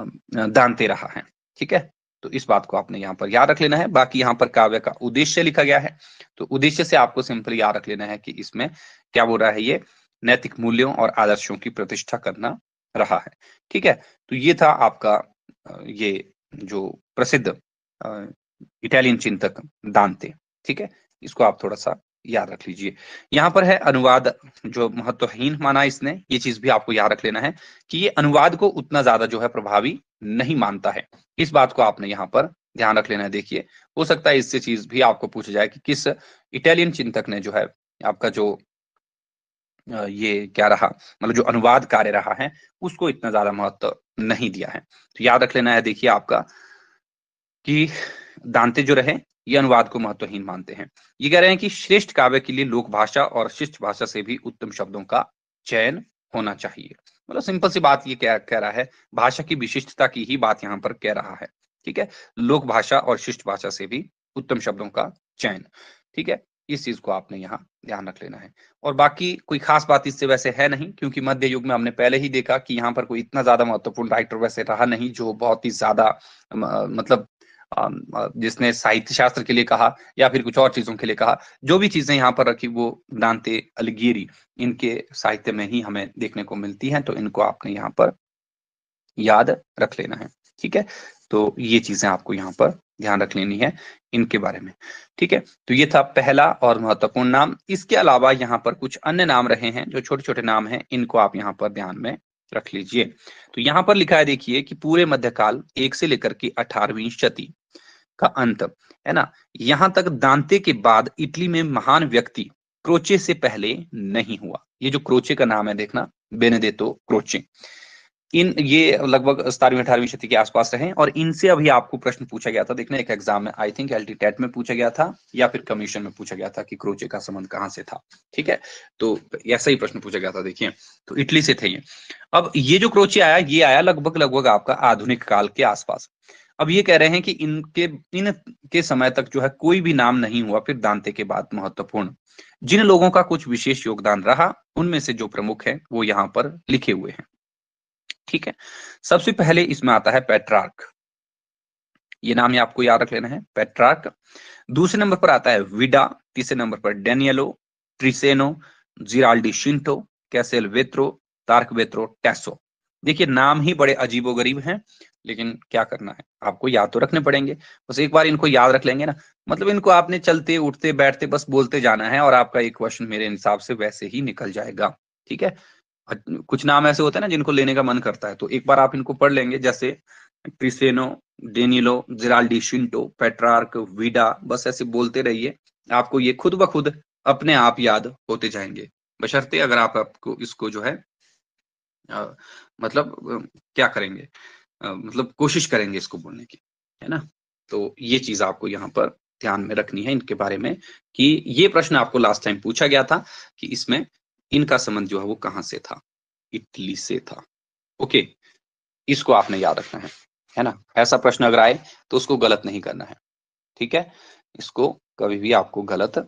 दानते रहा है ठीक है तो इस बात को आपने यहाँ पर याद रख लेना है बाकी यहाँ पर काव्य का उद्देश्य लिखा गया है तो उद्देश्य से आपको सिंपल याद रख लेना है कि इसमें क्या बोल रहा है ये नैतिक मूल्यों और आदर्शों की प्रतिष्ठा करना रहा है ठीक है तो ये था आपका ये जो प्रसिद्ध इटालियन चिंतक दानते ठीक है इसको आप थोड़ा सा याद रख लीजिए यहाँ पर है अनुवाद जो महत्वहीन माना इसने ये चीज भी आपको याद रख लेना है कि ये अनुवाद को उतना ज्यादा जो है प्रभावी नहीं मानता है इस बात को आपने यहाँ पर ध्यान रख लेना है देखिए हो सकता है इससे चीज भी आपको पूछा जाए कि किस इटालियन चिंतक ने जो है आपका जो ये क्या रहा मतलब जो अनुवाद कार्य रहा है उसको इतना ज्यादा महत्व नहीं दिया है तो याद रख लेना है देखिए आपका कि दांते जो रहे ये अनुवाद को महत्वहीन मानते हैं ये कह रहे हैं कि श्रेष्ठ काव्य के लिए लोक भाषा और शिष्ट भाषा से भी उत्तम शब्दों का चयन होना चाहिए मतलब सिंपल सी बात ये क्या कह रहा है भाषा की विशिष्टता की ही बात यहाँ पर कह रहा है ठीक है लोक भाषा और शिष्ट भाषा से भी उत्तम शब्दों का चयन ठीक है इस चीज को आपने यहाँ ध्यान रख लेना है और बाकी कोई खास बात इससे वैसे है नहीं क्योंकि मध्य युग में हमने पहले ही देखा कि यहाँ पर कोई इतना ज्यादा महत्वपूर्ण राइटर वैसे रहा नहीं जो बहुत ही ज्यादा मतलब जिसने साहित्य शास्त्र के लिए कहा या फिर कुछ और चीजों के लिए कहा जो भी चीजें यहाँ पर रखी वो दांते अलगेरी इनके साहित्य में ही हमें देखने को मिलती हैं तो इनको आपने यहाँ पर याद रख लेना है ठीक है तो ये चीजें आपको यहाँ पर ध्यान रख लेनी है इनके बारे में ठीक है तो ये था पहला और महत्वपूर्ण नाम इसके अलावा यहाँ पर कुछ अन्य नाम रहे हैं जो छोटे छोटे नाम हैं इनको आप यहाँ पर ध्यान में रख लीजिए तो यहाँ पर लिखा है देखिए कि पूरे मध्यकाल एक से लेकर के अठारहवीं शती का अंत है ना यहाँ तक दांते के बाद इटली में महान व्यक्ति क्रोचे से पहले नहीं हुआ ये जो क्रोचे का नाम है देखना बेनेदेतो क्रोचे इन ये लगभग सतारवीं अठारहवीं शती के आसपास रहे और इनसे अभी आपको प्रश्न पूछा गया था देखना एक एग्जाम में आई थिंक एल टेट में पूछा गया था या फिर कमीशन में पूछा गया था कि क्रोचे का संबंध कहाँ से था ठीक है तो ऐसा ही प्रश्न पूछा गया था देखिए तो इटली से थे ये अब ये जो क्रोचे आया ये आया लगभग लगभग आपका आधुनिक काल के आसपास अब ये कह रहे हैं कि इनके इन के समय तक जो है कोई भी नाम नहीं हुआ फिर दांते के बाद महत्वपूर्ण जिन लोगों का कुछ विशेष योगदान रहा उनमें से जो प्रमुख है वो यहाँ पर लिखे हुए हैं ठीक है सबसे पहले इसमें आता है पेट्रार्क ये नाम आपको याद रख लेना है पेट्रार्क दूसरे नंबर पर आता है विडा तीसरे नंबर पर डेनियलो ट्रिसेनो जिराल्डी शिंटो कैसेल वेत्रो तार्क वेत्रो टैसो देखिए नाम ही बड़े अजीबोगरीब हैं लेकिन क्या करना है आपको याद तो रखने पड़ेंगे बस एक बार इनको याद रख लेंगे ना मतलब इनको आपने चलते उठते बैठते बस बोलते जाना है और आपका एक क्वेश्चन मेरे हिसाब से वैसे ही निकल जाएगा ठीक है कुछ नाम ऐसे होते हैं ना जिनको लेने का मन करता है तो एक बार आप इनको पढ़ लेंगे जैसे Trissino Daniello Giraldi Cinthio Petrarch Vida बस ऐसे बोलते रहिए आपको ये खुद ब खुद अपने आप याद होते जाएंगे बशर्ते अगर आप आपको इसको जो है मतलब क्या करेंगे मतलब कोशिश करेंगे इसको बोलने की है ना तो ये चीज आपको यहाँ पर ध्यान में रखनी है इनके बारे में कि ये प्रश्न आपको लास्ट टाइम पूछा गया था कि इसमें इनका संबंध जो है वो कहां से था इटली से था ओके इसको आपने याद रखना है है ना ऐसा प्रश्न अगर आए तो उसको गलत नहीं करना है ठीक है इसको कभी भी आपको गलत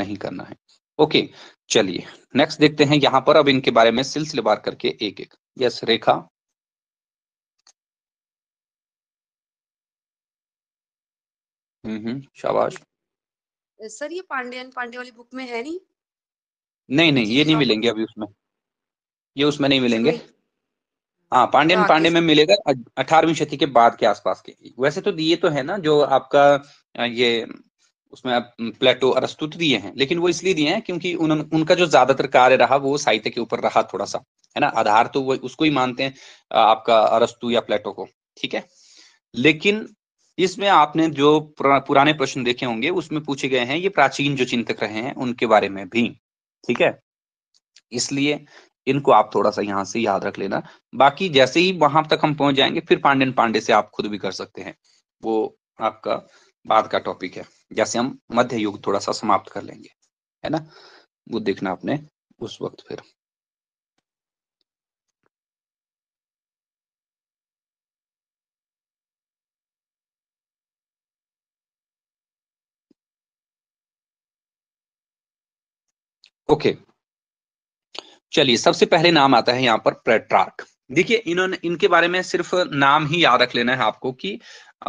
नहीं करना है ओके चलिए नेक्स्ट देखते हैं यहां पर अब इनके बारे में सिलसिलेवार करके एक एक Yes, Rekha. हम्म शाबाश। सर ये पांडे एंड पांडे वाली बुक में है नहीं? नहीं, नहीं ये नहीं मिलेंगे अभी उसमें। ये उसमें नहीं मिलेंगे। हाँ, पांडे एंड तो पांडे में मिलेगा अठारहवीं शती के बाद के आसपास के। वैसे तो ये तो है ना जो आपका ये उसमें प्लेटो अरस्तु दिए हैं लेकिन वो इसलिए दिए हैं क्योंकि उन, उनका जो ज्यादातर कार्य रहा वो साहित्य के ऊपर रहा थोड़ा सा है ना आधार तो वो उसको ही मानते हैं आपका अरस्तु या प्लेटो को ठीक है लेकिन इसमें आपने जो पुराने प्रश्न देखे होंगे उसमें पूछे गए हैं ये प्राचीन जो चिंतक रहे हैं उनके बारे में भी ठीक है इसलिए इनको आप थोड़ा सा यहाँ से याद रख लेना बाकी जैसे ही वहां तक हम पहुंच जाएंगे फिर पांडे पांडे से आप खुद भी कर सकते हैं वो आपका बाद का टॉपिक है जैसे हम मध्य युग थोड़ा सा समाप्त कर लेंगे है ना वो देखना आपने उस वक्त फिर ओके okay. चलिए सबसे पहले नाम आता है यहाँ पर प्रेट्रार्क देखिए इन्होंने इनके बारे में सिर्फ नाम ही याद रख लेना है आपको कि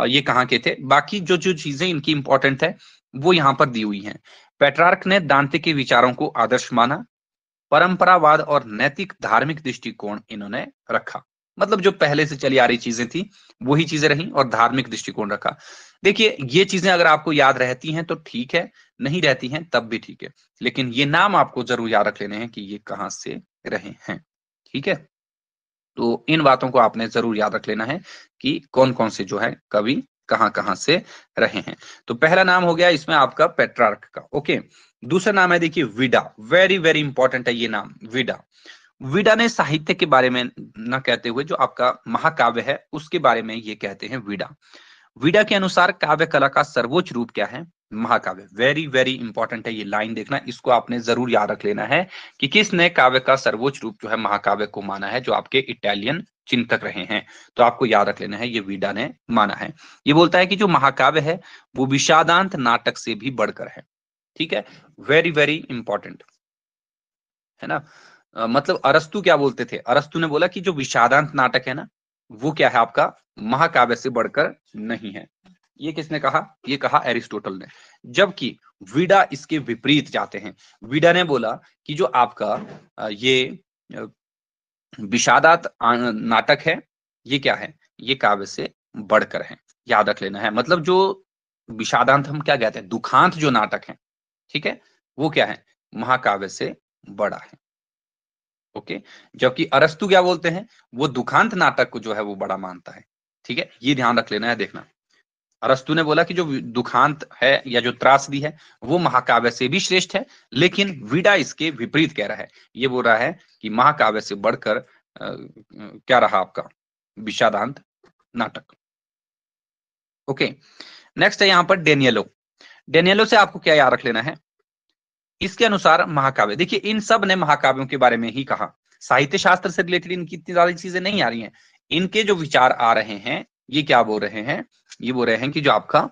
ये कहाँ के थे बाकी जो जो चीजें इनकी इंपॉर्टेंट है वो यहाँ पर दी हुई हैं पेट्रार्क ने दांते के विचारों को आदर्श माना परंपरावाद और नैतिक धार्मिक दृष्टिकोण इन्होंने रखा मतलब जो पहले से चली आ रही चीजें थी वही चीजें रही और धार्मिक दृष्टिकोण रखा देखिए ये चीजें अगर आपको याद रहती हैं तो ठीक है नहीं रहती हैं तब भी ठीक है लेकिन ये नाम आपको जरूर याद रख लेने हैं कि ये कहां से रहे हैं ठीक है तो इन बातों को आपने जरूर याद रख लेना है कि कौन कौन से जो है कवि कहां कहां से रहे हैं तो पहला नाम हो गया इसमें आपका पेट्रार्क का ओके दूसरा नाम है देखिए विडा वेरी वेरी इंपॉर्टेंट है ये नाम विडा विडा ने साहित्य के बारे में ना कहते हुए जो आपका महाकाव्य है उसके बारे में ये कहते हैं विडा विडा के अनुसार काव्य कला का सर्वोच्च रूप क्या है महाकाव्य वेरी वेरी इंपॉर्टेंट है ये लाइन देखना इसको आपने जरूर याद रख लेना है कि किसने काव्य का सर्वोच्च रूप जो है महाकाव्य को माना है जो आपके इटालियन चिंतक रहे हैं तो आपको याद रख लेना है ये वीडा ने माना है ये बोलता है कि जो महाकाव्य है वो विषादांत नाटक से भी बढ़कर है ठीक है वेरी वेरी इंपॉर्टेंट है ना मतलब अरस्तु क्या बोलते थे अरस्तु ने बोला कि जो विषादांत नाटक है ना वो क्या है आपका महाकाव्य से बढ़कर नहीं है ये किसने कहा ये कहा एरिस्टोटल ने जबकि विडा इसके विपरीत जाते हैं विडा ने बोला कि जो आपका ये विषादात नाटक है ये क्या है ये काव्य से बढ़कर है याद रख लेना है मतलब जो विषादांत हम क्या कहते हैं दुखांत जो नाटक है ठीक है वो क्या है महाकाव्य से बड़ा है ओके जबकि अरस्तु क्या बोलते हैं वो दुखांत नाटक को जो है वो बड़ा मानता है ठीक है ये ध्यान रख लेना है देखना अरस्तु ने बोला कि जो दुखांत है या जो त्रासदी है वो महाकाव्य से भी श्रेष्ठ है लेकिन विडा इसके विपरीत कह रहा है ये बोल रहा है कि महाकाव्य से बढ़कर क्या रहा आपका विषादांत नाटक ओके नेक्स्ट है यहाँ पर डेनियलो डेनियलो से आपको क्या याद रख लेना है इसके अनुसार महाकाव्य देखिए इन सब ने महाकाव्यों के बारे में ही कहा साहित्य शास्त्र से रिलेटेड इनकी इतनी ज्यादा चीजें नहीं आ रही हैं इनके जो विचार आ रहे हैं ये क्या बोल रहे हैं ये बोल रहे हैं कि जो आपका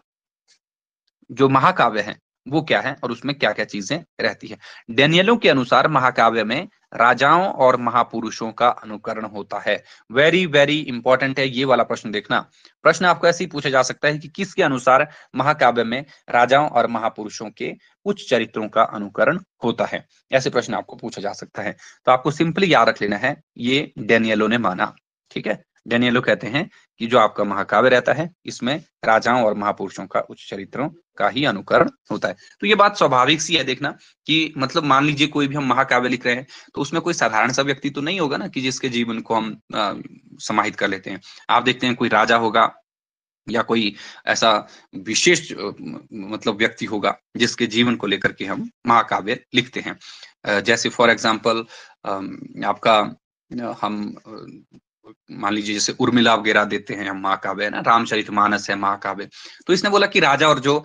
जो महाकाव्य है वो क्या है और उसमें क्या क्या चीजें रहती है डेनियलों के अनुसार महाकाव्य में राजाओं और महापुरुषों का अनुकरण होता है वेरी वेरी इंपॉर्टेंट है ये वाला प्रश्न देखना प्रश्न आपको ऐसे ही पूछा जा सकता है कि किसके अनुसार महाकाव्य में राजाओं और महापुरुषों के उच्च चरित्रों का अनुकरण होता है ऐसे प्रश्न आपको पूछा जा सकता है तो आपको सिंपली याद रख लेना है ये डेनियलो ने माना ठीक है डेनियलो कहते हैं कि जो आपका महाकाव्य रहता है इसमें राजाओं और महापुरुषों का उच्च चरित्रों का ही अनुकरण होता है तो ये बात स्वाभाविक सी है देखना कि मतलब मान लीजिए कोई भी हम महाकाव्य लिख रहे हैं तो उसमें कोई साधारण सा व्यक्ति तो नहीं होगा ना कि जिसके जीवन को हम आ, समाहित कर लेते हैं आप देखते हैं कोई राजा होगा या कोई ऐसा विशेष मतलब व्यक्ति होगा जिसके जीवन को लेकर के हम महाकाव्य लिखते हैं जैसे फॉर एग्जाम्पल आपका हम मान लीजिए जैसे उर्मिला वगैरह देते हैं हम महाकाव्य है ना रामचरित मानस है महाकाव्य तो इसने बोला कि राजा और जो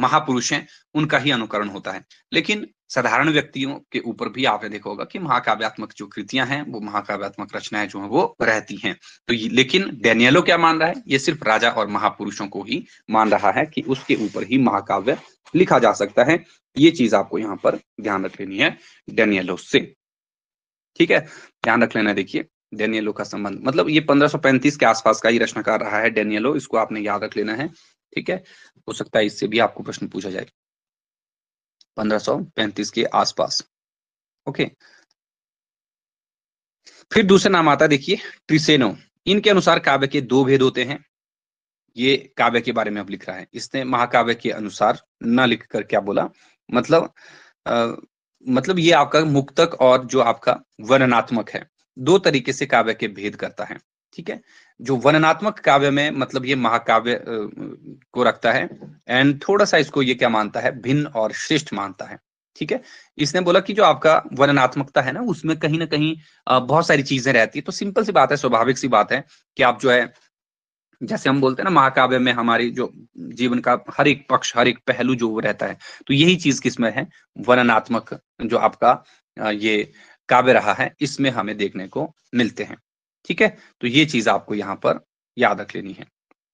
महापुरुष हैं उनका ही अनुकरण होता है लेकिन साधारण व्यक्तियों के ऊपर भी आपने देखा होगा कि महाकाव्यात्मक जो कृतियां हैं वो महाकाव्यात्मक रचनाएं जो है वो रहती हैं तो लेकिन डेनियलो क्या मान रहा है ये सिर्फ राजा और महापुरुषों को ही मान रहा है कि उसके ऊपर ही महाकाव्य लिखा जा सकता है ये चीज आपको यहाँ पर ध्यान रख लेनी है डेनियलो से ठीक है ध्यान रख लेना देखिए डेनियलो का संबंध मतलब ये 1535 के आसपास का ही रचनाकार रहा है डेनियलो इसको आपने याद रख लेना है ठीक है हो सकता है इससे भी आपको प्रश्न पूछा जाए 1535 के आसपास ओके फिर दूसरा नाम आता है देखिए ट्रिसेनो इनके अनुसार काव्य के दो भेद होते हैं ये काव्य के बारे में अब लिख रहा है इसने महाकाव्य के अनुसार न लिख कर क्या बोला मतलब आ, मतलब ये आपका मुक्तक और जो आपका वर्णनात्मक है दो तरीके से काव्य के भेद करता है ठीक है जो वर्णनात्मक काव्य में मतलब ये महाकाव्य को रखता है एंड थोड़ा सा इसको ये क्या मानता है भिन्न और श्रेष्ठ मानता है ठीक है इसने बोला कि जो आपका वर्णनात्मकता है ना उसमें कहीं ना कहीं बहुत सारी चीजें रहती है तो सिंपल सी बात है स्वाभाविक सी बात है कि आप जो है जैसे हम बोलते हैं ना महाकाव्य में हमारी जो जीवन का हर एक पक्ष हर एक पहलू जो रहता है तो यही चीज किसमें है वर्णनात्मक जो आपका ये काव्य रहा है इसमें हमें देखने को मिलते हैं ठीक है तो ये चीज आपको यहाँ पर याद रख लेनी है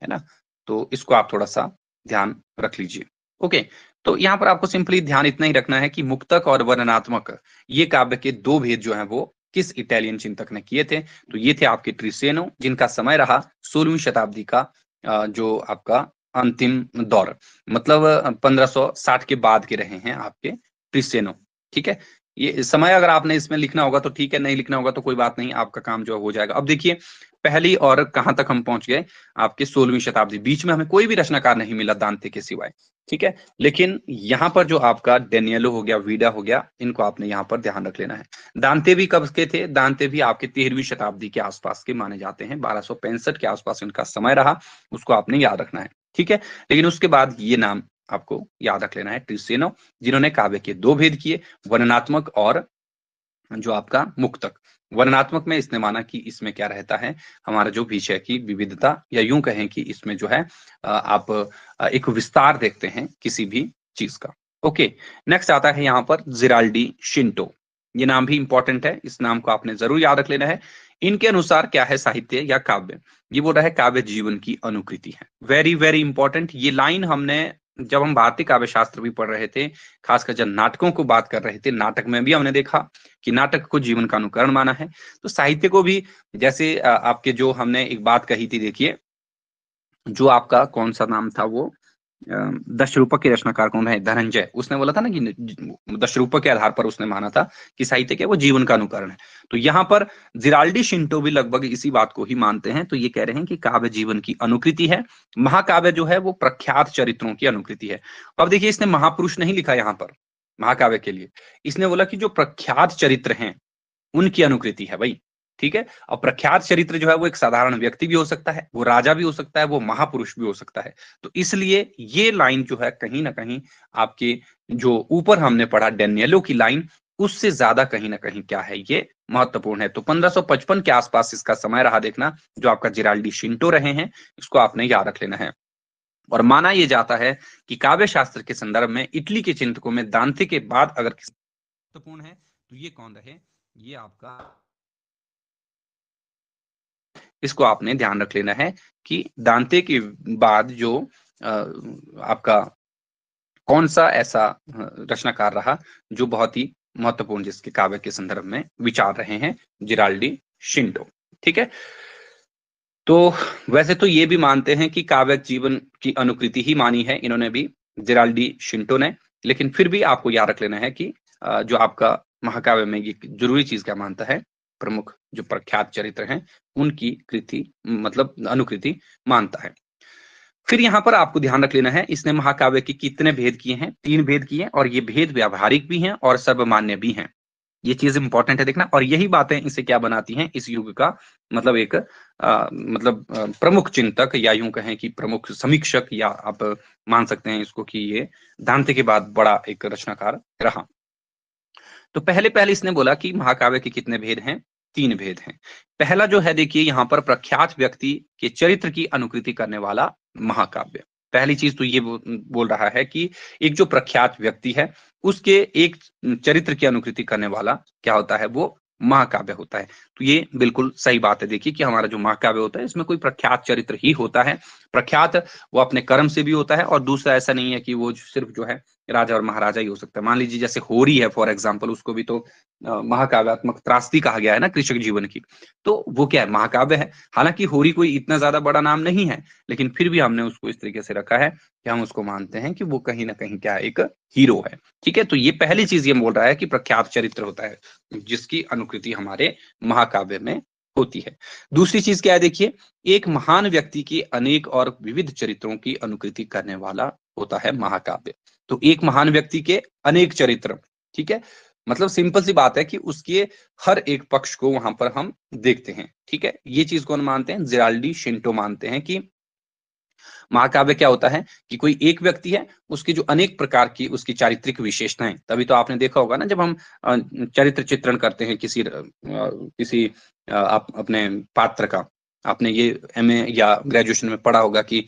है ना तो इसको आप थोड़ा सा ध्यान रख लीजिए ओके तो यहाँ पर आपको सिंपली ध्यान इतना ही रखना है कि मुक्तक और वर्णनात्मक ये काव्य के दो भेद जो है वो किस इटालियन चिंतक ने किए थे तो ये थे आपके ट्रिसेनो जिनका समय रहा सोलहवीं शताब्दी का जो आपका अंतिम दौर मतलब 1560 के बाद के रहे हैं आपके ट्रिसेनो ठीक है ये समय अगर आपने इसमें लिखना होगा तो ठीक है नहीं लिखना होगा तो कोई बात नहीं आपका काम जो हो जाएगा अब देखिए पहली और कहां तक हम पहुंच गए आपके सोलहवीं शताब्दी बीच में हमें कोई भी रचनाकार नहीं मिला दांते के सिवाय ठीक है लेकिन यहाँ पर जो आपका डेनियलो हो गया वीडा हो गया इनको आपने यहाँ पर ध्यान रख लेना है दांते भी कब के थे दांते भी आपके तेरहवीं शताब्दी के आसपास के माने जाते हैं बारह के आसपास इनका समय रहा उसको आपने याद रखना है ठीक है लेकिन उसके बाद ये नाम आपको याद रख लेना है त्रिसेनो जिन्होंने काव्य के दो भेद किए वर्णनात्मक और जो आपका मुक्तक वर्णनात्मक में इसने माना कि इसमें क्या रहता है हमारा जो विषय की विविधता या यूं कहें कि इसमें जो है आप एक विस्तार देखते हैं किसी भी चीज का ओके नेक्स्ट आता है यहाँ पर जिराल्डी शिंटो ये नाम भी इंपॉर्टेंट है इस नाम को आपने जरूर याद रख लेना है इनके अनुसार क्या है साहित्य या काव्य ये बोल रहा है काव्य जीवन की अनुकृति है वेरी वेरी इंपॉर्टेंट ये लाइन हमने जब हम भारतीय काव्य शास्त्र भी पढ़ रहे थे खासकर जब नाटकों को बात कर रहे थे नाटक में भी हमने देखा कि नाटक को जीवन का अनुकरण माना है तो साहित्य को भी जैसे आपके जो हमने एक बात कही थी देखिए जो आपका कौन सा नाम था वो दशरूपक रूपक की रचनाकार कौन है धनंजय उसने बोला था ना कि दशरूपक रूपक के आधार पर उसने माना था कि साहित्य क्या वो जीवन का अनुकरण है तो यहाँ पर जिराल्डी शिंटो भी लगभग इसी बात को ही मानते हैं तो ये कह रहे हैं कि काव्य जीवन की अनुकृति है महाकाव्य जो है वो प्रख्यात चरित्रों की अनुकृति है अब देखिए इसने महापुरुष नहीं लिखा यहाँ पर महाकाव्य के लिए इसने बोला कि जो प्रख्यात चरित्र हैं उनकी अनुकृति है भाई ठीक है और प्रख्यात चरित्र जो है वो एक साधारण व्यक्ति भी हो सकता है वो राजा भी हो सकता है वो महापुरुष भी हो सकता है तो इसलिए ये लाइन जो है कहीं ना कहीं आपके जो ऊपर हमने पढ़ा डेनियलो की लाइन उससे ज्यादा कहीं ना कहीं क्या है ये महत्वपूर्ण है तो 1555 के आसपास इसका समय रहा देखना जो आपका जिराल्डी शिंटो रहे हैं इसको आपने याद रख लेना है और माना यह जाता है कि काव्य शास्त्र के संदर्भ में इटली के चिंतकों में दांते के बाद अगर महत्वपूर्ण है तो ये कौन रहे ये आपका इसको आपने ध्यान रख लेना है कि दांते के बाद जो आपका कौन सा ऐसा रचनाकार रहा जो बहुत ही महत्वपूर्ण जिसके काव्य के संदर्भ में विचार रहे हैं जिराल्डी शिंटो ठीक है तो वैसे तो ये भी मानते हैं कि काव्य जीवन की अनुकृति ही मानी है इन्होंने भी जिराल्डी शिंटो ने लेकिन फिर भी आपको याद रख लेना है कि जो आपका महाकाव्य में ये जरूरी चीज क्या मानता है प्रमुख जो प्रख्यात चरित्र हैं उनकी कृति मतलब अनुकृति मानता है फिर यहाँ पर आपको ध्यान रख लेना है इसने महाकाव्य के कितने भेद किए हैं तीन भेद किए और ये भेद व्यावहारिक भी हैं और सर्वमान्य भी हैं ये चीज इंपॉर्टेंट है देखना और यही बातें इसे क्या बनाती हैं इस युग का मतलब एक आ, मतलब प्रमुख चिंतक या यूं कहें कि प्रमुख समीक्षक या आप मान सकते हैं इसको कि ये दांते के बाद बड़ा एक रचनाकार रहा तो पहले पहले इसने बोला कि महाकाव्य के कितने भेद हैं तीन भेद हैं पहला जो है देखिए यहाँ पर प्रख्यात व्यक्ति के चरित्र की अनुकृति करने वाला महाकाव्य पहली चीज तो ये बोल रहा है कि एक जो प्रख्यात व्यक्ति है उसके एक चरित्र की अनुकृति करने वाला क्या होता है वो महाकाव्य होता है तो ये बिल्कुल सही बात है देखिए कि हमारा जो महाकाव्य होता है इसमें कोई प्रख्यात चरित्र ही होता है प्रख्यात वो अपने कर्म से भी होता है और दूसरा ऐसा नहीं है कि वो सिर्फ जो है राजा और महाराजा ही हो सकता है मान लीजिए जैसे होरी है फॉर एग्जाम्पल उसको भी तो महाकाव्यात्मक त्रास्ती कहा गया है ना कृषक जीवन की तो वो क्या है महाकाव्य है हालांकि होरी कोई इतना ज्यादा बड़ा नाम नहीं है लेकिन फिर भी हमने उसको इस तरीके से रखा है कि हम उसको मानते हैं कि वो कहीं ना कहीं क्या एक हीरो है ठीक है तो ये पहली चीज ये बोल रहा है कि प्रख्यात चरित्र होता है जिसकी अनुकृति हमारे महाकाव्य में होती है दूसरी चीज क्या है देखिए एक महान व्यक्ति की अनेक और विविध चरित्रों की अनुकृति करने वाला होता है महाकाव्य तो एक महान व्यक्ति के अनेक चरित्र ठीक है मतलब सिंपल सी बात है कि उसके हर एक पक्ष को वहां पर हम देखते हैं ठीक है ये चीज कौन मानते हैं जिराल्डी शिंटो मानते हैं कि महाकाव्य क्या होता है कि कोई एक व्यक्ति है उसकी जो अनेक प्रकार की उसकी चारित्रिक विशेषताएं तभी तो आपने देखा होगा ना जब हम चरित्र चित्रण करते हैं किसी किसी आप अपने पात्र का आपने ये एम या ग्रेजुएशन में पढ़ा होगा कि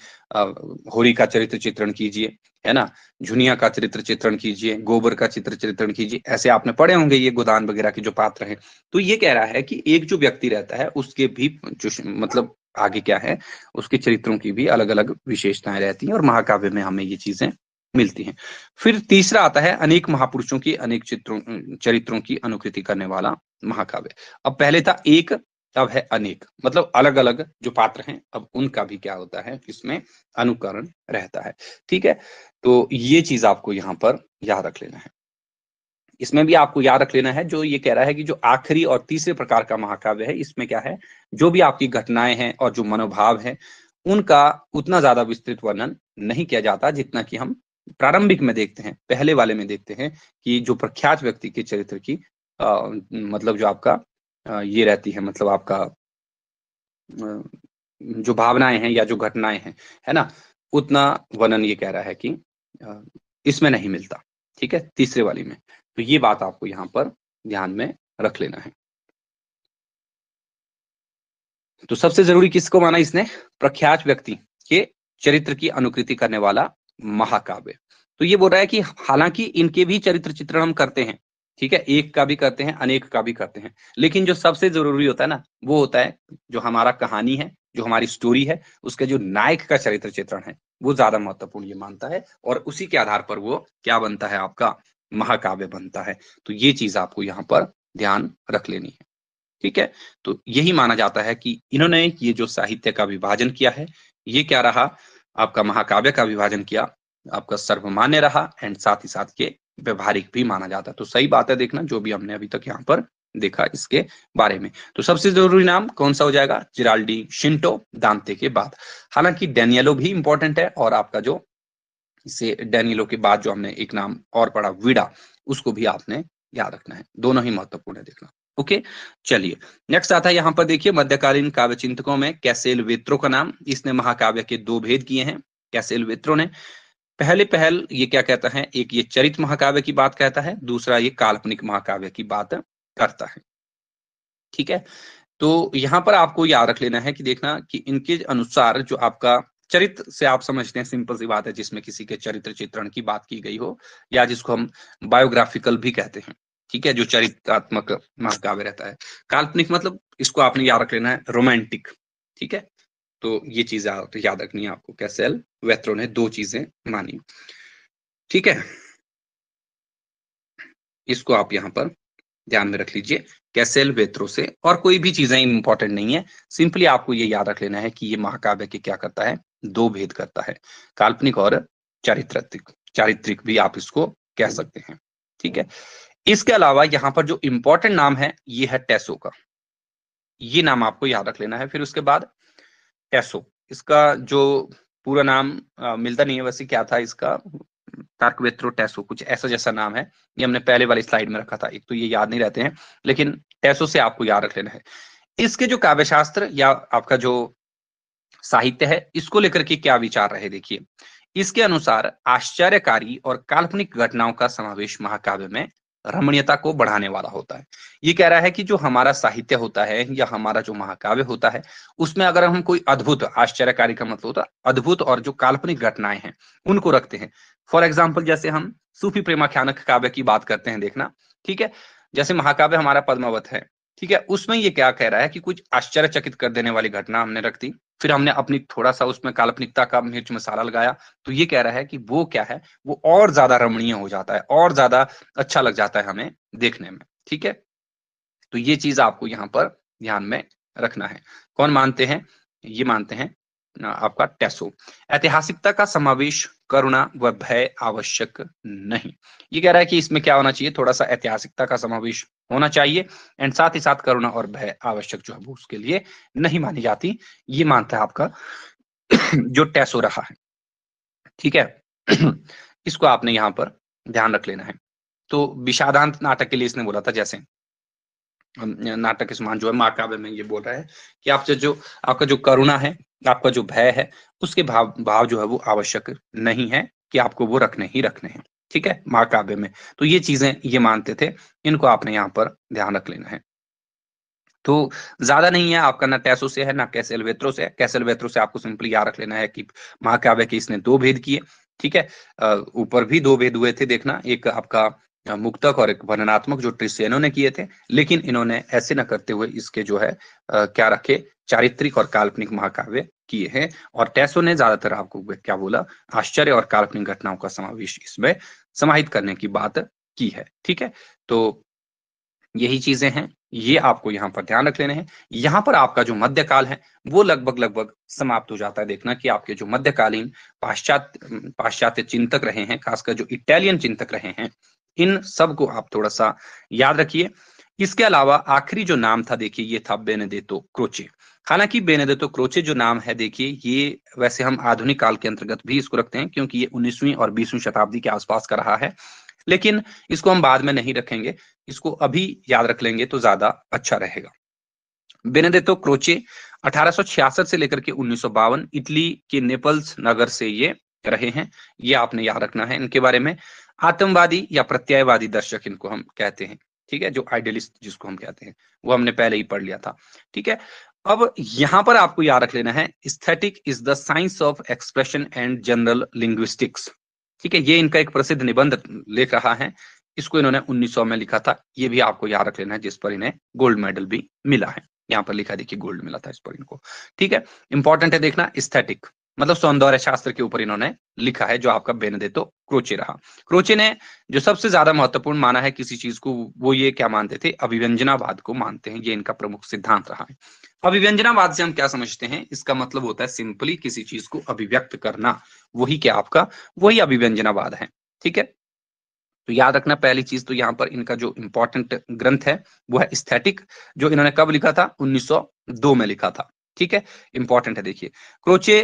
होरी का चरित्र चित्रण कीजिए है ना झुनिया का चरित्र चित्रण कीजिए गोबर का चित्र चित्रण कीजिए ऐसे आपने पढ़े होंगे ये गोदान वगैरह के जो पात्र हैं तो ये कह रहा है कि एक जो व्यक्ति रहता है उसके भी जो मतलब आगे क्या है उसके चरित्रों की भी अलग अलग विशेषताएं रहती हैं और महाकाव्य में हमें ये चीजें मिलती हैं फिर तीसरा आता है अनेक महापुरुषों की अनेक चित्रों चरित्रों की अनुकृति करने वाला महाकाव्य अब पहले था एक अब है अनेक मतलब अलग अलग जो पात्र हैं अब उनका भी क्या होता है इसमें अनुकरण रहता है ठीक है तो ये चीज आपको यहाँ पर याद रख लेना है इसमें भी आपको याद रख लेना है जो ये कह रहा है कि जो आखिरी और तीसरे प्रकार का महाकाव्य है इसमें क्या है जो भी आपकी घटनाएं हैं और जो मनोभाव है उनका उतना ज्यादा विस्तृत वर्णन नहीं किया जाता जितना कि हम प्रारंभिक में देखते हैं पहले वाले में देखते हैं कि जो प्रख्यात व्यक्ति के चरित्र की आ, मतलब जो आपका ये रहती है मतलब आपका जो भावनाएं हैं या जो घटनाएं हैं है ना उतना वर्णन ये कह रहा है कि इसमें नहीं मिलता ठीक है तीसरे वाली में तो ये बात आपको यहाँ पर ध्यान में रख लेना है तो सबसे जरूरी किसको माना इसने प्रख्यात व्यक्ति के चरित्र की अनुकृति करने वाला महाकाव्य तो ये बोल रहा है कि हालांकि इनके भी चरित्र चित्रण हम करते हैं ठीक है एक का भी करते हैं अनेक का भी करते हैं लेकिन जो सबसे जरूरी होता है ना वो होता है जो हमारा कहानी है जो हमारी स्टोरी है उसके जो नायक का चरित्र चित्रण है वो ज्यादा महत्वपूर्ण ये मानता है और उसी के आधार पर वो क्या बनता है आपका महाकाव्य बनता है तो ये चीज आपको यहाँ पर ध्यान रख लेनी है ठीक है तो यही माना जाता है कि इन्होंने ये जो साहित्य का विभाजन किया है ये क्या रहा आपका महाकाव्य का विभाजन किया आपका सर्वमान्य रहा एंड साथ ही साथ के व्यवहारिक भी माना जाता है तो सही बात है देखना जो भी हमने अभी तक यहाँ पर देखा इसके बारे में तो सबसे जरूरी नाम कौन सा हो जाएगा जिराल्डी शिंटो दांते के बाद हालांकि डेनियलो भी इंपॉर्टेंट है और आपका जो इसे डेनियलो के बाद जो हमने एक नाम और पढ़ा विडा उसको भी आपने याद रखना है दोनों ही महत्वपूर्ण है देखना ओके चलिए नेक्स्ट आता है यहाँ पर देखिए मध्यकालीन काव्य चिंतकों में कैसेल वेत्रो का नाम इसने महाकाव्य के दो भेद किए हैं कैसेल वेत्रो ने पहले पहल ये क्या कहता है एक ये चरित महाकाव्य की बात कहता है दूसरा ये काल्पनिक महाकाव्य की बात करता है ठीक है तो यहाँ पर आपको याद रख लेना है कि देखना कि इनके अनुसार जो आपका चरित्र से आप समझते हैं सिंपल सी बात है जिसमें किसी के चरित्र चित्रण की बात की गई हो या जिसको हम बायोग्राफिकल भी कहते हैं ठीक है जो चरित्रात्मक महाकाव्य रहता है काल्पनिक मतलब इसको आपने याद रख लेना है रोमांटिक ठीक है तो ये चीज तो याद रखनी है आपको कैसेल वेत्रो ने दो चीजें मानी ठीक है इसको आप यहां पर ध्यान में रख लीजिए कैसेल वेत्रो से और कोई भी चीजें इंपॉर्टेंट नहीं है सिंपली आपको ये याद रख लेना है कि ये महाकाव्य के क्या करता है दो भेद करता है काल्पनिक और चारित्रिक चारित्रिक भी आप इसको कह सकते हैं ठीक है इसके अलावा यहाँ पर जो इंपॉर्टेंट नाम है ये है टेसो का ये नाम आपको याद रख लेना है फिर उसके बाद एसओ इसका जो पूरा नाम आ, मिलता नहीं है वैसे क्या था इसका तार्कवेत्रो टेसो कुछ ऐसा जैसा नाम है ये हमने पहले वाली स्लाइड में रखा था एक तो ये याद नहीं रहते हैं लेकिन टेसो से आपको याद रख लेना है इसके जो काव्यशास्त्र या आपका जो साहित्य है इसको लेकर के क्या विचार रहे देखिए इसके अनुसार आश्चर्यकारी और काल्पनिक घटनाओं का समावेश महाकाव्य में रमणीयता को बढ़ाने वाला होता है ये कह रहा है कि जो हमारा साहित्य होता है या हमारा जो महाकाव्य होता है उसमें अगर हम कोई अद्भुत आश्चर्यकारी का मतलब होता है अद्भुत और जो काल्पनिक घटनाएं हैं उनको रखते हैं फॉर एग्जाम्पल जैसे हम सूफी प्रेमाख्यानक काव्य की बात करते हैं देखना ठीक है जैसे महाकाव्य हमारा पद्मावत है ठीक है उसमें ये क्या कह रहा है कि कुछ आश्चर्यचकित कर देने वाली घटना हमने रख दी फिर हमने अपनी थोड़ा सा उसमें काल्पनिकता का मिर्च मसाला लगाया तो ये कह रहा है कि वो क्या है वो और ज्यादा रमणीय हो जाता है और ज्यादा अच्छा लग जाता है हमें देखने में ठीक है तो ये चीज आपको यहाँ पर ध्यान में रखना है कौन मानते हैं ये मानते हैं आपका टेसो ऐतिहासिकता का समावेश करुणा व भय आवश्यक नहीं ये कह रहा है कि इसमें क्या होना चाहिए थोड़ा सा ऐतिहासिकता का समावेश होना चाहिए एंड साथ ही साथ करुणा और भय आवश्यक जो है वो उसके लिए नहीं मानी जाती ये मानता है आपका जो टेसो रहा है ठीक है इसको आपने यहाँ पर ध्यान रख लेना है तो विषादांत नाटक के लिए इसने बोला था जैसे नाटक के समान जो है महाकाव्य में ये बोल रहा है कि आपसे जो आपका जो करुणा है आपका जो भय है उसके भाव भाव जो है वो आवश्यक नहीं है कि आपको वो रखने ही रखने हैं ठीक है महाकाव्य में तो ये चीजें ये मानते थे इनको आपने यहाँ पर ध्यान रख लेना है तो ज्यादा नहीं है आपका ना टैसो से है ना कैसे अलवेत्रो से कैसे अलवेत्रो से आपको सिंपली याद रख लेना है कि महाकाव्य के इसने दो भेद किए ठीक है ऊपर भी दो भेद हुए थे देखना एक आपका मुक्तक और एक वर्णनात्मक जो ट्रिस्यनों ने किए थे लेकिन इन्होंने ऐसे न करते हुए इसके जो है आ, क्या रखे चारित्रिक और काल्पनिक महाकाव्य किए हैं और टैसो ने ज्यादातर आपको क्या बोला आश्चर्य और काल्पनिक घटनाओं का समावेश इसमें समाहित करने की बात की है ठीक है तो यही चीजें हैं ये आपको यहाँ पर ध्यान रख लेने हैं यहाँ पर आपका जो मध्यकाल है वो लगभग लगभग समाप्त हो जाता है देखना कि आपके जो मध्यकालीन पाश्चात्य पाश्चात्य चिंतक रहे हैं खासकर जो इटालियन चिंतक रहे हैं इन सब को आप थोड़ा सा याद रखिए इसके अलावा आखिरी जो नाम था देखिए ये था बेनेदेतो क्रोचे हालांकि बेनेदेतो क्रोचे जो नाम है देखिए ये वैसे हम आधुनिक काल के अंतर्गत भी इसको रखते हैं क्योंकि ये 19वीं और 20वीं शताब्दी के आसपास का रहा है लेकिन इसको हम बाद में नहीं रखेंगे इसको अभी याद रख लेंगे तो ज्यादा अच्छा रहेगा बेनेदेतो क्रोचे अठारह से लेकर के उन्नीस इटली के नेपल्स नगर से ये रहे हैं ये आपने याद रखना है इनके बारे में आतंकवादी या प्रत्ययवादी दर्शक इनको हम कहते हैं ठीक है जो आइडियलिस्ट जिसको हम कहते हैं वो हमने पहले ही पढ़ लिया था ठीक है अब यहां पर आपको याद रख लेना है aesthetic is the science of expression and general linguistics ठीक है ये इनका एक प्रसिद्ध निबंध लिख रहा है इसको इन्होंने 1900 में लिखा था ये भी आपको याद रख लेना है जिस पर इन्हें गोल्ड मेडल भी मिला है यहाँ पर लिखा देखिए गोल्ड मिला था इस पर इनको ठीक है इंपॉर्टेंट है देखना स्थेटिक मतलब सौंदौर्य शास्त्र के ऊपर इन्होंने लिखा है जो आपका बेन दे तो क्रोचे रहा क्रोचे ने जो सबसे ज्यादा महत्वपूर्ण माना है किसी चीज को वो ये क्या मानते थे अभिव्यंजनावाद को मानते हैं ये इनका प्रमुख सिद्धांत रहा है अभिव्यंजनावाद से हम क्या समझते हैं इसका मतलब होता है सिंपली किसी चीज को अभिव्यक्त करना वही क्या आपका वही अभिव्यंजनावाद है ठीक है तो याद रखना पहली चीज तो यहाँ पर इनका जो इंपॉर्टेंट ग्रंथ है वो है स्थेटिक जो इन्होंने कब लिखा था 1902 में लिखा था ठीक है इंपॉर्टेंट है देखिए क्रोचे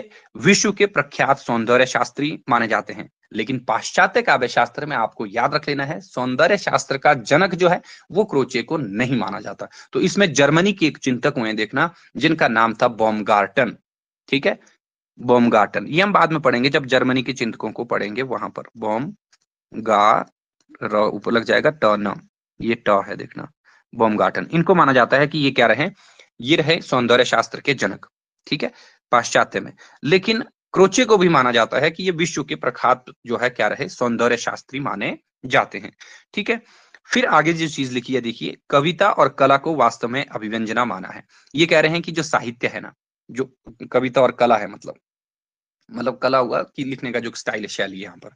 विश्व के प्रख्यात सौंदर्य शास्त्री माने जाते हैं लेकिन पाश्चात्य काव्य शास्त्र में आपको याद रख लेना है सौंदर्य शास्त्र का जनक जो है वो क्रोचे को नहीं माना जाता तो इसमें जर्मनी के एक चिंतक हुए देखना जिनका नाम था बॉमगार्टन ठीक है बॉमगार्टन ये हम बाद में पढ़ेंगे जब जर्मनी के चिंतकों को पढ़ेंगे वहां पर बॉम गा ऊपर लग जाएगा ट न ये ट है देखना बॉमगार्टन इनको माना जाता है कि ये क्या रहे ये रहे सौंदर्य शास्त्र के जनक ठीक है पाश्चात्य में लेकिन क्रोचे को भी माना जाता है कि ये विश्व के प्रख्यात जो है क्या रहे सौंदर्य शास्त्री माने जाते हैं ठीक है फिर आगे जो चीज लिखी है देखिए कविता और कला को वास्तव में अभिव्यंजना माना है ये कह रहे हैं कि जो साहित्य है ना जो कविता और कला है मतलब मतलब कला हुआ कि लिखने का जो स्टाइल है शैली यहाँ पर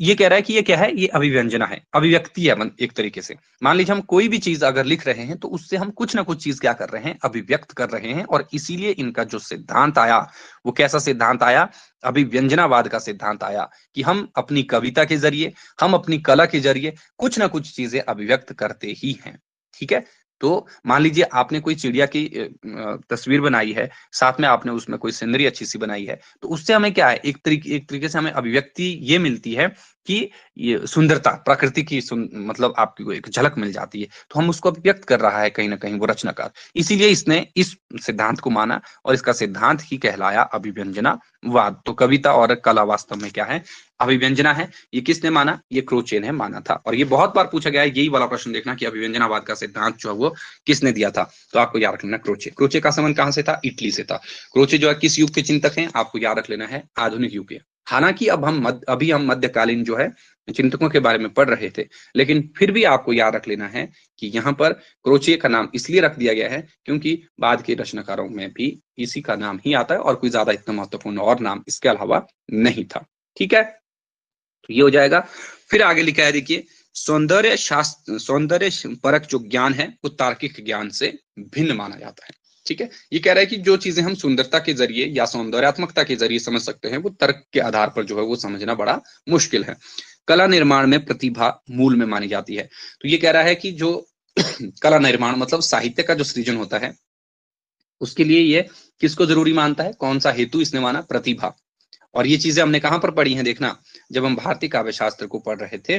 ये कह रहा है कि ये क्या है ये अभिव्यंजना है अभिव्यक्ति है एक तरीके से मान लीजिए हम कोई भी चीज अगर लिख रहे हैं तो उससे हम कुछ ना कुछ चीज क्या कर रहे हैं अभिव्यक्त कर रहे हैं और इसीलिए इनका जो सिद्धांत आया वो कैसा सिद्धांत आया अभिव्यंजनावाद का सिद्धांत आया कि हम अपनी कविता के जरिए हम अपनी कला के जरिए कुछ ना कुछ चीजें अभिव्यक्त करते ही हैं ठीक है तो मान लीजिए आपने कोई चिड़िया की तस्वीर बनाई है साथ में आपने उसमें कोई सीनरी अच्छी सी बनाई है तो उससे हमें क्या है एक तरीके एक तरीके से हमें अभिव्यक्ति ये मिलती है की ये सुंदरता प्रकृति की सुन, मतलब आपको एक झलक मिल जाती है तो हम उसको अभिव्यक्त कर रहा है कहीं ना कहीं वो रचनाकार इसीलिए इसने इस सिद्धांत को माना और इसका सिद्धांत ही कहलाया अभिव्यंजना वाद तो कविता और कला वास्तव में क्या है अभिव्यंजना है ये किसने माना ये क्रोचे ने माना था और ये बहुत बार पूछा गया है यही वाला प्रश्न देखना कि अभिव्यंजनावाद का सिद्धांत जो है वो किसने दिया था तो आपको याद रख लेना क्रोचे क्रोचे का संबंध कहां से था इटली से था क्रोचे जो है किस युग के चिंतक हैं आपको याद रख लेना है आधुनिक युग के हालांकि अब हम मद, अभी हम मध्यकालीन जो है चिंतकों के बारे में पढ़ रहे थे लेकिन फिर भी आपको याद रख लेना है कि यहाँ पर क्रोचिए का नाम इसलिए रख दिया गया है क्योंकि बाद के रचनाकारों में भी इसी का नाम ही आता है और कोई ज्यादा इतना महत्वपूर्ण और नाम इसके अलावा नहीं था ठीक है तो ये हो जाएगा फिर आगे लिखा है देखिए सौंदर्य शास्त्र सौंदर्य परक जो ज्ञान है वो तार्किक ज्ञान से भिन्न माना जाता है ठीक है ये कह रहा है कि जो चीजें हम सुंदरता के जरिए या सौंदर्यात्मकता के जरिए समझ सकते हैं वो तर्क के आधार पर जो है वो समझना बड़ा मुश्किल है कला निर्माण में प्रतिभा मूल में मानी जाती है तो ये कह रहा है कि जो *clears throat* कला निर्माण मतलब साहित्य का जो सृजन होता है उसके लिए ये किसको जरूरी मानता है कौन सा हेतु इसने माना प्रतिभा और ये चीजें हमने कहां पर पढ़ी हैं देखना जब हम भारतीय काव्य शास्त्र को पढ़ रहे थे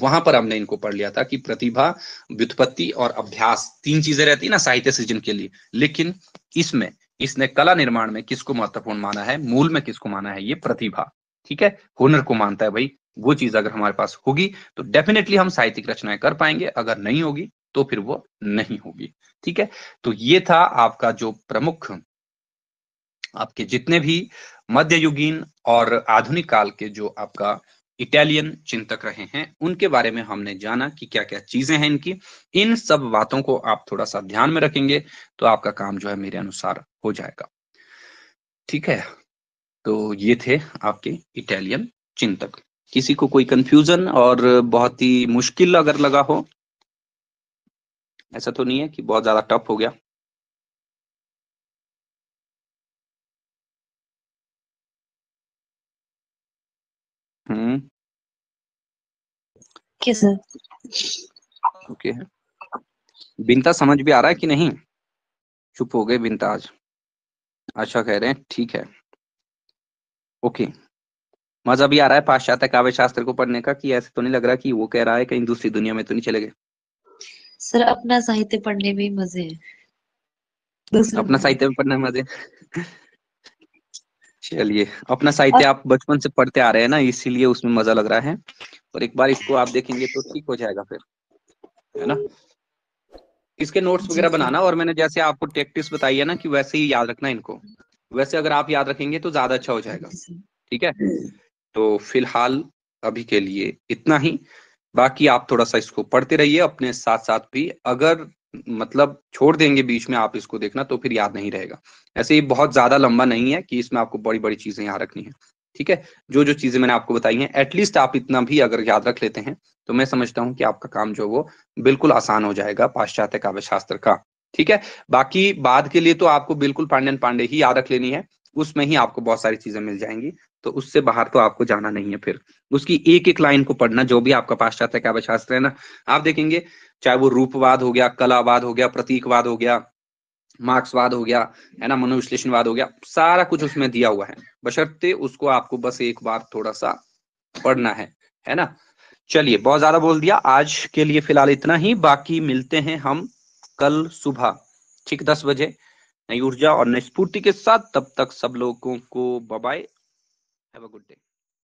वहां पर हमने इनको पढ़ लिया था कि प्रतिभा व्युत्पत्ति और अभ्यास तीन चीजें रहती है ना साहित्य सृजन के लिए लेकिन इसमें इसने कला निर्माण में किसको महत्वपूर्ण माना है मूल में किसको माना है ये प्रतिभा ठीक है हुनर को मानता है भाई वो चीज अगर हमारे पास होगी तो डेफिनेटली हम साहित्यिक रचनाएं कर पाएंगे अगर नहीं होगी तो फिर वो नहीं होगी ठीक है तो ये था आपका जो प्रमुख आपके जितने भी मध्ययुगीन और आधुनिक काल के जो आपका इटालियन चिंतक रहे हैं उनके बारे में हमने जाना कि क्या क्या चीजें हैं इनकी इन सब बातों को आप थोड़ा सा ध्यान में रखेंगे तो आपका काम जो है मेरे अनुसार हो जाएगा ठीक है तो ये थे आपके इटालियन चिंतक किसी को कोई कंफ्यूजन और बहुत ही मुश्किल अगर लगा हो ऐसा तो नहीं है कि बहुत ज्यादा टफ हो गया हम्म। ओके बिंता समझ भी आ रहा है कि नहीं चुप हो गए बिंता आज अच्छा कह रहे हैं ठीक है ओके मजा भी आ रहा है पाश्चात्य काव्य शास्त्र को पढ़ने का कि ऐसे तो नहीं लग रहा कि वो कह रहा है कहीं दूसरी दुनिया में तो नहीं चले गए सर अपना साहित्य पढ़ने में मजे हैं अपना साहित्य में पढ़ने में मजे चलिए अपना साहित्य आप बचपन से पढ़ते आ रहे हैं ना इसीलिए उसमें मजा लग रहा है और एक बार इसको आप देखेंगे तो ठीक हो जाएगा फिर है ना इसके नोट्स वगैरह बनाना और मैंने जैसे आपको टेक्टिक्स बताई है ना कि वैसे ही याद रखना इनको वैसे अगर आप याद रखेंगे तो ज्यादा अच्छा हो जाएगा ठीक है तो फिलहाल अभी के लिए इतना ही बाकी आप थोड़ा सा इसको पढ़ते रहिए अपने साथ साथ भी अगर मतलब छोड़ देंगे बीच में आप इसको देखना तो फिर याद नहीं रहेगा ऐसे ये बहुत ज्यादा लंबा नहीं है कि इसमें आपको बड़ी बड़ी चीजें यहाँ रखनी है ठीक है जो जो चीजें मैंने आपको बताई हैं एटलीस्ट आप इतना भी अगर याद रख लेते हैं तो मैं समझता हूँ कि आपका काम जो वो बिल्कुल आसान हो जाएगा पाश्चात्य काव्य शास्त्र का ठीक है बाकी बाद के लिए तो आपको बिल्कुल पांडे पांडे ही याद रख लेनी है उसमें ही आपको बहुत सारी चीजें मिल जाएंगी तो उससे बाहर तो आपको जाना नहीं है फिर उसकी एक एक लाइन को पढ़ना जो भी आपका पाश्चात्य काव्य शास्त्र है ना आप देखेंगे चाहे वो रूपवाद हो गया कलावाद हो गया प्रतीकवाद हो गया मार्क्सवाद हो गया है ना मनोविश्लेषणवाद हो गया सारा कुछ उसमें दिया हुआ है बशर्ते उसको आपको बस एक बार थोड़ा सा पढ़ना है है ना चलिए बहुत ज्यादा बोल दिया आज के लिए फिलहाल इतना ही बाकी मिलते हैं हम कल सुबह ठीक दस बजे नई ऊर्जा और नई स्फूर्ति के साथ तब तक सब लोगों को bye have a good day